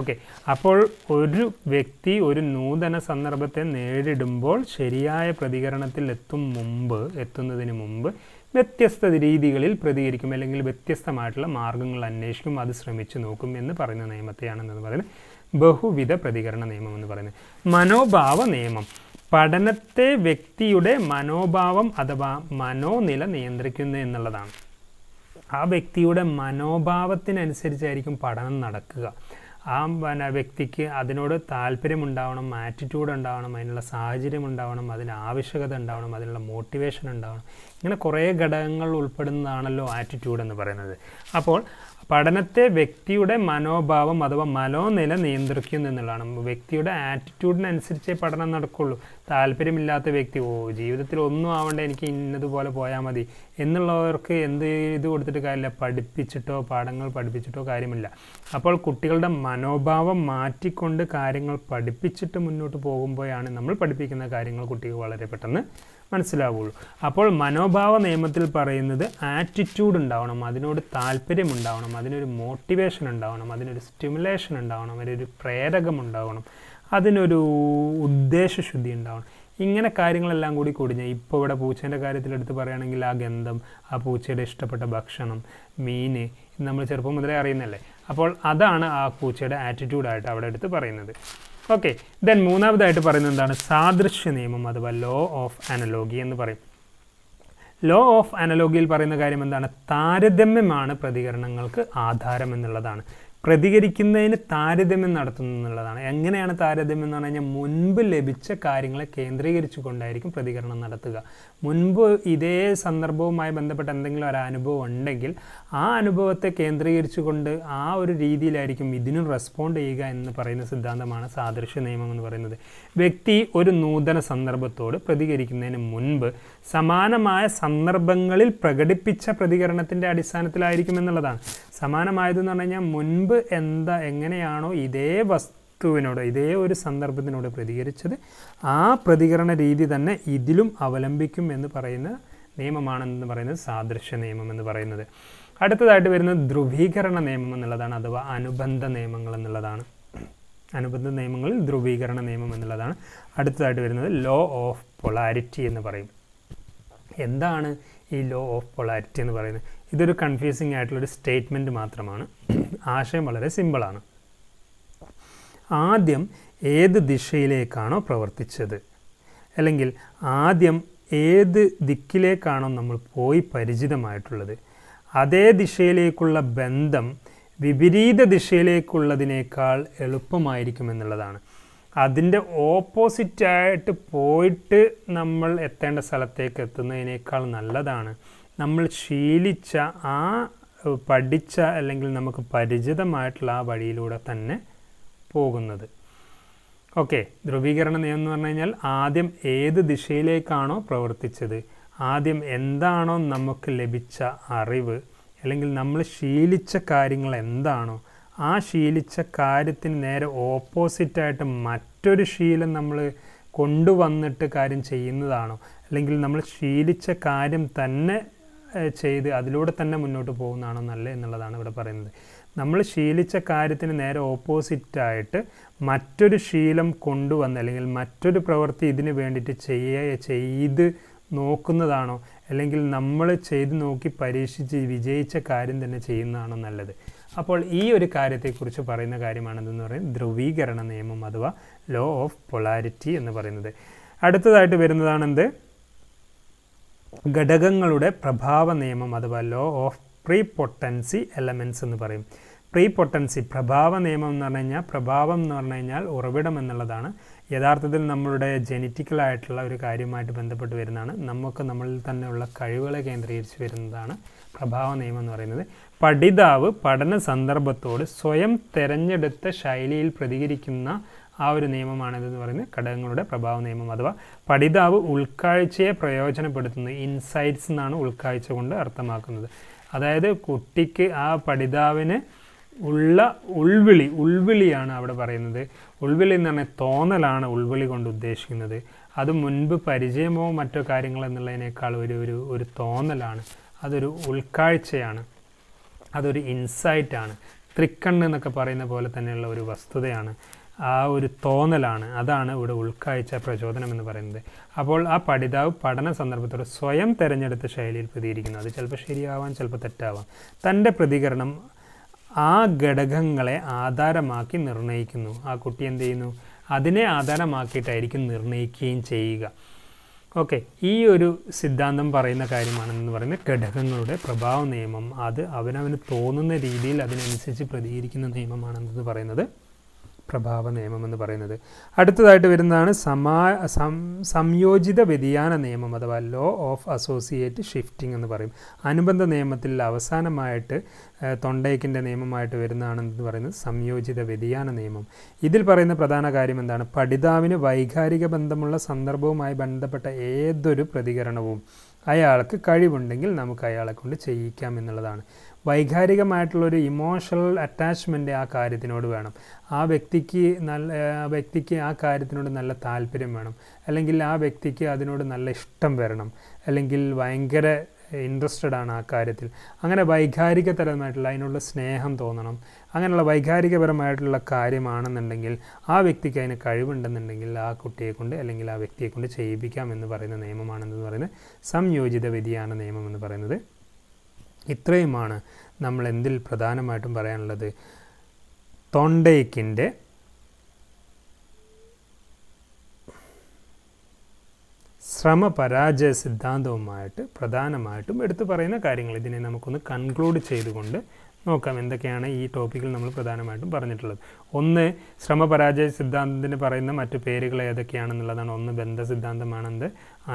ഓക്കെ അപ്പോൾ ഒരു വ്യക്തി ഒരു നൂതന സന്ദർഭത്തെ നേരിടുമ്പോൾ ശരിയായ പ്രതികരണത്തിൽ എത്തും മുമ്പ് എത്തുന്നതിന് മുമ്പ് വ്യത്യസ്ത രീതികളിൽ പ്രതികരിക്കും അല്ലെങ്കിൽ വ്യത്യസ്തമായിട്ടുള്ള മാർഗങ്ങൾ അന്വേഷിക്കും അത് ശ്രമിച്ചു നോക്കും എന്ന് പറയുന്ന നിയമത്തെയാണെന്ന് പറയുന്നത് ബഹുവിധ പ്രതികരണ നിയമം എന്ന് പറയുന്നത് മനോഭാവ നിയമം പഠനത്തെ വ്യക്തിയുടെ മനോഭാവം അഥവാ മനോനില നിയന്ത്രിക്കുന്നു എന്നുള്ളതാണ് ആ വ്യക്തിയുടെ മനോഭാവത്തിനനുസരിച്ചായിരിക്കും പഠനം നടക്കുക ആ പിന്നെ വ്യക്തിക്ക് അതിനോട് താല്പര്യം ഉണ്ടാവണം ആറ്റിറ്റ്യൂഡ് ഉണ്ടാവണം അതിനുള്ള സാഹചര്യം ഉണ്ടാവണം അതിന് ആവശ്യകത ഉണ്ടാവണം അതിനുള്ള മോട്ടിവേഷൻ ഉണ്ടാവണം ഇങ്ങനെ കുറേ ഘടകങ്ങൾ ഉൾപ്പെടുന്നതാണല്ലോ ആറ്റിറ്റ്യൂഡ് എന്ന് പറയുന്നത് അപ്പോൾ പഠനത്തെ വ്യക്തിയുടെ മനോഭാവം അഥവാ മനോനില നിയന്ത്രിക്കുന്നു എന്നുള്ളതാണ് വ്യക്തിയുടെ ആറ്റിറ്റ്യൂഡിനനുസരിച്ചേ പഠനം നടക്കുള്ളൂ താല്പര്യമില്ലാത്ത വ്യക്തി ഓ ജീവിതത്തിൽ ഒന്നും ആവണ്ട എനിക്ക് ഇന്നതുപോലെ പോയാൽ മതി എന്നുള്ളവർക്ക് എന്ത് ഇത് കൊടുത്തിട്ട് കാര്യമില്ല പഠിപ്പിച്ചിട്ടോ പാഠങ്ങൾ പഠിപ്പിച്ചിട്ടോ കാര്യമില്ല അപ്പോൾ കുട്ടികളുടെ മനോഭാവം മാറ്റിക്കൊണ്ട് കാര്യങ്ങൾ പഠിപ്പിച്ചിട്ട് മുന്നോട്ട് പോകുമ്പോഴാണ് നമ്മൾ പഠിപ്പിക്കുന്ന കാര്യങ്ങൾ കുട്ടികൾ വളരെ പെട്ടെന്ന് മനസ്സിലാവുള്ളൂ അപ്പോൾ മനോഭാവ നിയമത്തിൽ പറയുന്നത് ആറ്റിറ്റ്യൂഡ് ഉണ്ടാവണം അതിനോട് താല്പര്യം ഉണ്ടാവണം അതിനൊരു മോട്ടിവേഷൻ ഉണ്ടാവണം അതിനൊരു സ്റ്റിമുലേഷൻ ഉണ്ടാവണം അതിനൊരു പ്രേരകം ഉണ്ടാവണം അതിനൊരു ഉദ്ദേശശുദ്ധി ഉണ്ടാവണം ഇങ്ങനെ കാര്യങ്ങളെല്ലാം കൂടി കുടിഞ്ഞ് ഇപ്പോൾ ഇവിടെ പൂച്ചേൻ്റെ കാര്യത്തിൽ പറയുകയാണെങ്കിൽ ആ ഗന്ധം ആ പൂച്ചയുടെ ഇഷ്ടപ്പെട്ട ഭക്ഷണം മീൻ നമ്മൾ ചെറുപ്പം മുതലേ അറിയുന്നല്ലേ അപ്പോൾ അതാണ് ആ പൂച്ചയുടെ ആറ്റിറ്റ്യൂഡായിട്ട് അവിടെ എടുത്ത് പറയുന്നത് ഓക്കെ ദെൻ മൂന്നാമതായിട്ട് പറയുന്നത് എന്താണ് സാദൃശ്യ നിയമം അഥവാ ലോ ഓഫ് അനലോഗി എന്ന് പറയും ലോ ഓഫ് അനലോഗിയിൽ പറയുന്ന കാര്യം എന്താണ് താരതമ്യമാണ് പ്രതികരണങ്ങൾക്ക് ആധാരം എന്നുള്ളതാണ് പ്രതികരിക്കുന്നതിന് താരതമ്യം നടത്തുന്നു എന്നുള്ളതാണ് എങ്ങനെയാണ് താരതമ്യം എന്ന് പറഞ്ഞു കഴിഞ്ഞാൽ മുൻപ് ലഭിച്ച കാര്യങ്ങളെ കേന്ദ്രീകരിച്ചു കൊണ്ടായിരിക്കും പ്രതികരണം നടത്തുക മുൻപ് ഇതേ സന്ദർഭവുമായി ബന്ധപ്പെട്ട എന്തെങ്കിലും ഒരു അനുഭവം ഉണ്ടെങ്കിൽ ആ അനുഭവത്തെ കേന്ദ്രീകരിച്ചുകൊണ്ട് ആ ഒരു രീതിയിലായിരിക്കും ഇതിനും റെസ്പോണ്ട് ചെയ്യുക എന്ന് പറയുന്ന സിദ്ധാന്തമാണ് സാദൃശ്യ നിയമം എന്ന് പറയുന്നത് വ്യക്തി ഒരു നൂതന സന്ദർഭത്തോട് പ്രതികരിക്കുന്നതിന് മുൻപ് സമാനമായ സന്ദർഭങ്ങളിൽ പ്രകടിപ്പിച്ച പ്രതികരണത്തിൻ്റെ അടിസ്ഥാനത്തിലായിരിക്കും എന്നുള്ളതാണ് സമാനമായതെന്ന് പറഞ്ഞു കഴിഞ്ഞാൽ മുൻപ് എന്താ എങ്ങനെയാണോ ഇതേ വസ്തുവിനോട് ഇതേ ഒരു സന്ദർഭത്തിനോട് പ്രതികരിച്ചത് ആ പ്രതികരണ രീതി തന്നെ ഇതിലും അവലംബിക്കും എന്ന് പറയുന്ന നിയമമാണെന്ന് പറയുന്നത് സാദൃശ്യ നിയമം എന്ന് പറയുന്നത് അടുത്തതായിട്ട് വരുന്നത് ധ്രുവീകരണ നിയമം എന്നുള്ളതാണ് അഥവാ അനുബന്ധ നിയമങ്ങൾ എന്നുള്ളതാണ് അനുബന്ധ നിയമങ്ങളിൽ ധ്രുവീകരണ നിയമം എന്നുള്ളതാണ് അടുത്തതായിട്ട് വരുന്നത് ലോ ഓഫ് പൊളാരിറ്റി എന്ന് പറയും എന്താണ് ഈ ലോ ഓഫ് പൊളാരിറ്റി എന്ന് പറയുന്നത് ഇതൊരു കൺഫ്യൂസിങ് ആയിട്ടുള്ളൊരു സ്റ്റേറ്റ്മെൻറ്റ് മാത്രമാണ് ആശയം വളരെ സിമ്പിളാണ് ആദ്യം ഏത് ദിശയിലേക്കാണോ പ്രവർത്തിച്ചത് അല്ലെങ്കിൽ ആദ്യം ഏത് ദിക്കിലേക്കാണോ നമ്മൾ പോയി പരിചിതമായിട്ടുള്ളത് അതേ ദിശയിലേക്കുള്ള ബന്ധം വിപരീത ദിശയിലേക്കുള്ളതിനേക്കാൾ എളുപ്പമായിരിക്കും എന്നുള്ളതാണ് അതിൻ്റെ ഓപ്പോസിറ്റായിട്ട് പോയിട്ട് നമ്മൾ എത്തേണ്ട സ്ഥലത്തേക്ക് എത്തുന്നതിനേക്കാൾ നല്ലതാണ് നമ്മൾ ശീലിച്ച ആ പഠിച്ച അല്ലെങ്കിൽ നമുക്ക് പരിചിതമായിട്ടുള്ള ആ വഴിയിലൂടെ തന്നെ പോകുന്നത് ഓക്കെ ധ്രുവീകരണ നിയമം എന്ന് പറഞ്ഞു കഴിഞ്ഞാൽ ആദ്യം ഏത് ദിശയിലേക്കാണോ പ്രവർത്തിച്ചത് ആദ്യം എന്താണോ നമുക്ക് ലഭിച്ച അറിവ് അല്ലെങ്കിൽ നമ്മൾ ശീലിച്ച കാര്യങ്ങൾ എന്താണോ ആ ശീലിച്ച കാര്യത്തിന് നേരെ ഓപ്പോസിറ്റായിട്ട് മറ്റൊരു ശീലം നമ്മൾ കൊണ്ടുവന്നിട്ട് കാര്യം ചെയ്യുന്നതാണോ അല്ലെങ്കിൽ നമ്മൾ ശീലിച്ച കാര്യം തന്നെ ചെയ്ത് അതിലൂടെ തന്നെ മുന്നോട്ട് പോകുന്നതാണോ നല്ലത് എന്നുള്ളതാണ് ഇവിടെ പറയുന്നത് നമ്മൾ ശീലിച്ച കാര്യത്തിന് നേരെ ഓപ്പോസിറ്റായിട്ട് മറ്റൊരു ശീലം കൊണ്ടുവന്ന് അല്ലെങ്കിൽ മറ്റൊരു പ്രവൃത്തി ഇതിന് വേണ്ടിയിട്ട് ചെയ്യുക ചെയ്ത് നോക്കുന്നതാണോ അല്ലെങ്കിൽ നമ്മൾ ചെയ്ത് നോക്കി പരീക്ഷിച്ച് വിജയിച്ച കാര്യം തന്നെ ചെയ്യുന്നതാണോ നല്ലത് അപ്പോൾ ഈ ഒരു കാര്യത്തെക്കുറിച്ച് പറയുന്ന കാര്യമാണെന്ന് പറയുന്നത് ധ്രുവീകരണ നിയമം അഥവാ ലോ ഓഫ് പൊളാരിറ്റി എന്ന് പറയുന്നത് അടുത്തതായിട്ട് വരുന്നതാണെന്ത് ഘടകങ്ങളുടെ പ്രഭാവ നിയമം അഥവാ law of prepotency elements എന്ന് പറയും പ്രീ പൊട്ടൻസി പ്രഭാവ നിയമം എന്ന് പറഞ്ഞു കഴിഞ്ഞാൽ പ്രഭാവം എന്ന് പറഞ്ഞു കഴിഞ്ഞാൽ ഉറവിടം എന്നുള്ളതാണ് യഥാർത്ഥത്തിൽ നമ്മളുടെ ജനറ്റിക്കലായിട്ടുള്ള ഒരു കാര്യമായിട്ട് ബന്ധപ്പെട്ട് വരുന്നതാണ് നമുക്ക് നമ്മളിൽ തന്നെയുള്ള കഴിവുകളെ കേന്ദ്രീകരിച്ച് വരുന്നതാണ് പ്രഭാവ നിയമം എന്ന് പറയുന്നത് പഠിതാവ് പഠന സന്ദർഭത്തോട് സ്വയം തിരഞ്ഞെടുത്ത ശൈലിയിൽ പ്രതികരിക്കുന്ന ആ ഒരു നിയമമാണിതെന്ന് പറയുന്നത് ഘടകങ്ങളുടെ പ്രഭാവ നിയമം അഥവാ പഠിതാവ് ഉൾക്കാഴ്ചയെ പ്രയോജനപ്പെടുത്തുന്നത് ഇൻസൈറ്റ്സ് എന്നാണ് ഉൾക്കാഴ്ച കൊണ്ട് അർത്ഥമാക്കുന്നത് അതായത് കുട്ടിക്ക് ആ പഠിതാവിന് ഉള്ള ഉൾവിളി ഉൾവിളിയാണ് അവിടെ പറയുന്നത് ഉൾവിളി എന്ന് പറഞ്ഞാൽ തോന്നലാണ് ഉൾവിളി കൊണ്ട് ഉദ്ദേശിക്കുന്നത് അത് മുൻപ് പരിചയമോ മറ്റോ കാര്യങ്ങൾ എന്നുള്ളതിനേക്കാൾ ഒരു ഒരു തോന്നലാണ് അതൊരു ഉൾക്കാഴ്ചയാണ് അതൊരു ഇൻസൈറ്റാണ് തൃക്കണ്ണ് എന്നൊക്കെ പറയുന്ന പോലെ തന്നെയുള്ള ഒരു വസ്തുതയാണ് ആ ഒരു തോന്നലാണ് അതാണ് ഇവിടെ ഉൾക്കാഴ്ച പ്രചോദനം എന്ന് പറയുന്നത് അപ്പോൾ ആ പഠിതാവ് പഠന സന്ദർഭത്തോട് സ്വയം തിരഞ്ഞെടുത്ത ശൈലിയിൽ പ്രതികരിക്കുന്നു അത് ചിലപ്പോൾ ശരിയാവാം ചിലപ്പോൾ തെറ്റാവാം തൻ്റെ പ്രതികരണം ആ ഘടകങ്ങളെ ആധാരമാക്കി നിർണ്ണയിക്കുന്നു ആ കുട്ടി എന്ത് ചെയ്യുന്നു അതിനെ ആധാരമാക്കിയിട്ടായിരിക്കും നിർണ്ണയിക്കുകയും ചെയ്യുക ഓക്കെ ഈ ഒരു സിദ്ധാന്തം പറയുന്ന കാര്യമാണെന്ന് പറയുന്നത് ഘടകങ്ങളുടെ പ്രഭാവ നിയമം അത് അവനവന് തോന്നുന്ന രീതിയിൽ അതിനനുസരിച്ച് പ്രതികരിക്കുന്ന നിയമമാണെന്നത് പറയുന്നത് പ്രഭാവ നിയമം എന്ന് പറയുന്നത് അടുത്തതായിട്ട് വരുന്നതാണ് സമാ സംയോജിത വ്യതിയാന നിയമം അഥവാ ലോ ഓഫ് അസോസിയേറ്റ് ഷിഫ്റ്റിംഗ് എന്ന് പറയും അനുബന്ധ നിയമത്തിൽ അവസാനമായിട്ട് തൊണ്ടയ്ക്കിൻ്റെ നിയമമായിട്ട് വരുന്നതാണെന്ന് പറയുന്നത് സംയോജിത വ്യതിയാന നിയമം ഇതിൽ പറയുന്ന പ്രധാന കാര്യം എന്താണ് പഠിതാവിന് വൈകാരിക ബന്ധമുള്ള സന്ദർഭവുമായി ബന്ധപ്പെട്ട ഏതൊരു പ്രതികരണവും അയാൾക്ക് കഴിവുണ്ടെങ്കിൽ നമുക്ക് അയാളെ കൊണ്ട് ചെയ്യിക്കാം എന്നുള്ളതാണ് വൈകാരികമായിട്ടുള്ളൊരു ഇമോഷണൽ അറ്റാച്ച്മെൻ്റ് ആ കാര്യത്തിനോട് വേണം ആ വ്യക്തിക്ക് നല്ല വ്യക്തിക്ക് ആ കാര്യത്തിനോട് നല്ല താല്പര്യം വേണം അല്ലെങ്കിൽ ആ വ്യക്തിക്ക് അതിനോട് നല്ല ഇഷ്ടം വരണം അല്ലെങ്കിൽ ഭയങ്കര ഇൻട്രസ്റ്റഡ് ആണ് ആ കാര്യത്തിൽ അങ്ങനെ വൈകാരിക തരമായിട്ടുള്ള അതിനുള്ള സ്നേഹം തോന്നണം അങ്ങനെയുള്ള വൈകാരികപരമായിട്ടുള്ള കാര്യമാണെന്നുണ്ടെങ്കിൽ ആ വ്യക്തിക്ക് അതിന് കഴിവുണ്ടെന്നുണ്ടെങ്കിൽ ആ കുട്ടിയെ കൊണ്ട് അല്ലെങ്കിൽ ആ വ്യക്തിയെ കൊണ്ട് ചെയ്യിപ്പിക്കാം എന്ന് പറയുന്ന നിയമമാണെന്ന് പറയുന്നത് സംയോജിത വിധിയാണ് നിയമം എന്ന് പറയുന്നത് ഇത്രയുമാണ് നമ്മൾ എന്തിൽ പ്രധാനമായിട്ടും പറയാനുള്ളത് തൊണ്ടയ്ക്കിൻ്റെ ശ്രമപരാജയ സിദ്ധാന്തവുമായിട്ട് പ്രധാനമായിട്ടും എടുത്തു പറയുന്ന കാര്യങ്ങൾ ഇതിനെ നമുക്കൊന്ന് കൺക്ലൂഡ് ചെയ്തുകൊണ്ട് നോക്കാം എന്തൊക്കെയാണ് ഈ ടോപ്പിക്കിൽ നമ്മൾ പ്രധാനമായിട്ടും പറഞ്ഞിട്ടുള്ളത് ഒന്ന് ശ്രമപരാജയ സിദ്ധാന്തത്തിന് പറയുന്ന മറ്റു പേരുകൾ ഏതൊക്കെയാണെന്നുള്ളതാണ് ഒന്ന് ബന്ധ സിദ്ധാന്തമാണെന്ത്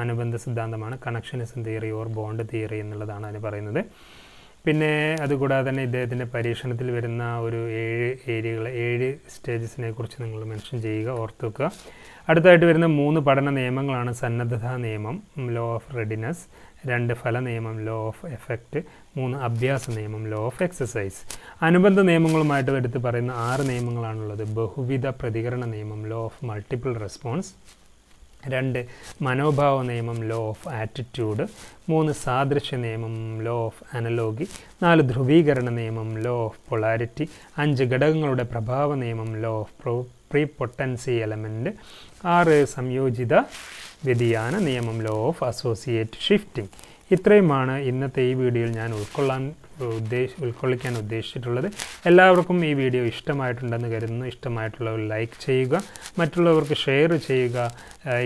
അനുബന്ധ സിദ്ധാന്തമാണ് connectionism theory or bond theory എന്നുള്ളതാണ് അതിന് പറയുന്നത് പിന്നെ അതുകൂടാതെ തന്നെ ഇദ്ദേഹത്തിൻ്റെ പരീക്ഷണത്തിൽ വരുന്ന ഒരു ഏഴ് ഏരിയകൾ ഏഴ് സ്റ്റേജസിനെ കുറിച്ച് നിങ്ങൾ മെൻഷൻ ചെയ്യുക ഓർത്ത് വെക്കുക അടുത്തായിട്ട് വരുന്ന മൂന്ന് പഠന നിയമങ്ങളാണ് സന്നദ്ധത നിയമം ലോ ഓഫ് റെഡിനെസ് രണ്ട് ഫല നിയമം ലോ ഓഫ് എഫക്റ്റ് മൂന്ന് അഭ്യാസ നിയമം ലോ ഓഫ് എക്സസൈസ് അനുബന്ധ നിയമങ്ങളുമായിട്ട് എടുത്ത് പറയുന്ന ആറ് നിയമങ്ങളാണുള്ളത് ബഹുവിധ പ്രതികരണ നിയമം ലോ ഓഫ് മൾട്ടിപ്പിൾ റെസ്പോൺസ് രണ്ട് മനോഭാവ നിയമം ലോ ഓഫ് ആറ്റിറ്റ്യൂഡ് മൂന്ന് സാദൃശ്യ നിയമം ലോ ഓഫ് അനലോഗി നാല് ധ്രുവീകരണ നിയമം ലോ ഓഫ് പൊളാരിറ്റി അഞ്ച് ഘടകങ്ങളുടെ പ്രഭാവ നിയമം law of pro prepotency element ആറ് സംയോജിത വ്യതിയാന നിയമം ലോ ഓഫ് അസോസിയേറ്റ് ഷിഫ്റ്റിംഗ് ഇത്രയുമാണ് ഇന്നത്തെ ഈ വീഡിയോയിൽ ഞാൻ ഉൾക്കൊള്ളാൻ ഉദ്ദേശ ഉൾക്കൊള്ളിക്കാൻ ഉദ്ദേശിച്ചിട്ടുള്ളത് എല്ലാവർക്കും ഈ വീഡിയോ ഇഷ്ടമായിട്ടുണ്ടെന്ന് കരുതുന്നു ഇഷ്ടമായിട്ടുള്ളവർ ലൈക്ക് ചെയ്യുക മറ്റുള്ളവർക്ക് ഷെയർ ചെയ്യുക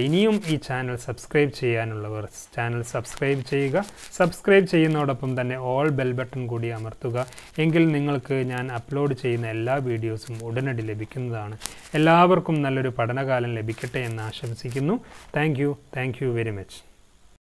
ഇനിയും ഈ ചാനൽ സബ്സ്ക്രൈബ് ചെയ്യാനുള്ളവർ ചാനൽ സബ്സ്ക്രൈബ് ചെയ്യുക സബ്സ്ക്രൈബ് ചെയ്യുന്നതോടൊപ്പം തന്നെ ഓൾ ബെൽ ബട്ടൺ കൂടി അമർത്തുക എങ്കിൽ നിങ്ങൾക്ക് ഞാൻ അപ്ലോഡ് ചെയ്യുന്ന എല്ലാ വീഡിയോസും ഉടനടി ലഭിക്കുന്നതാണ് എല്ലാവർക്കും നല്ലൊരു പഠനകാലം ലഭിക്കട്ടെ എന്ന് ആശംസിക്കുന്നു thank you thank you very much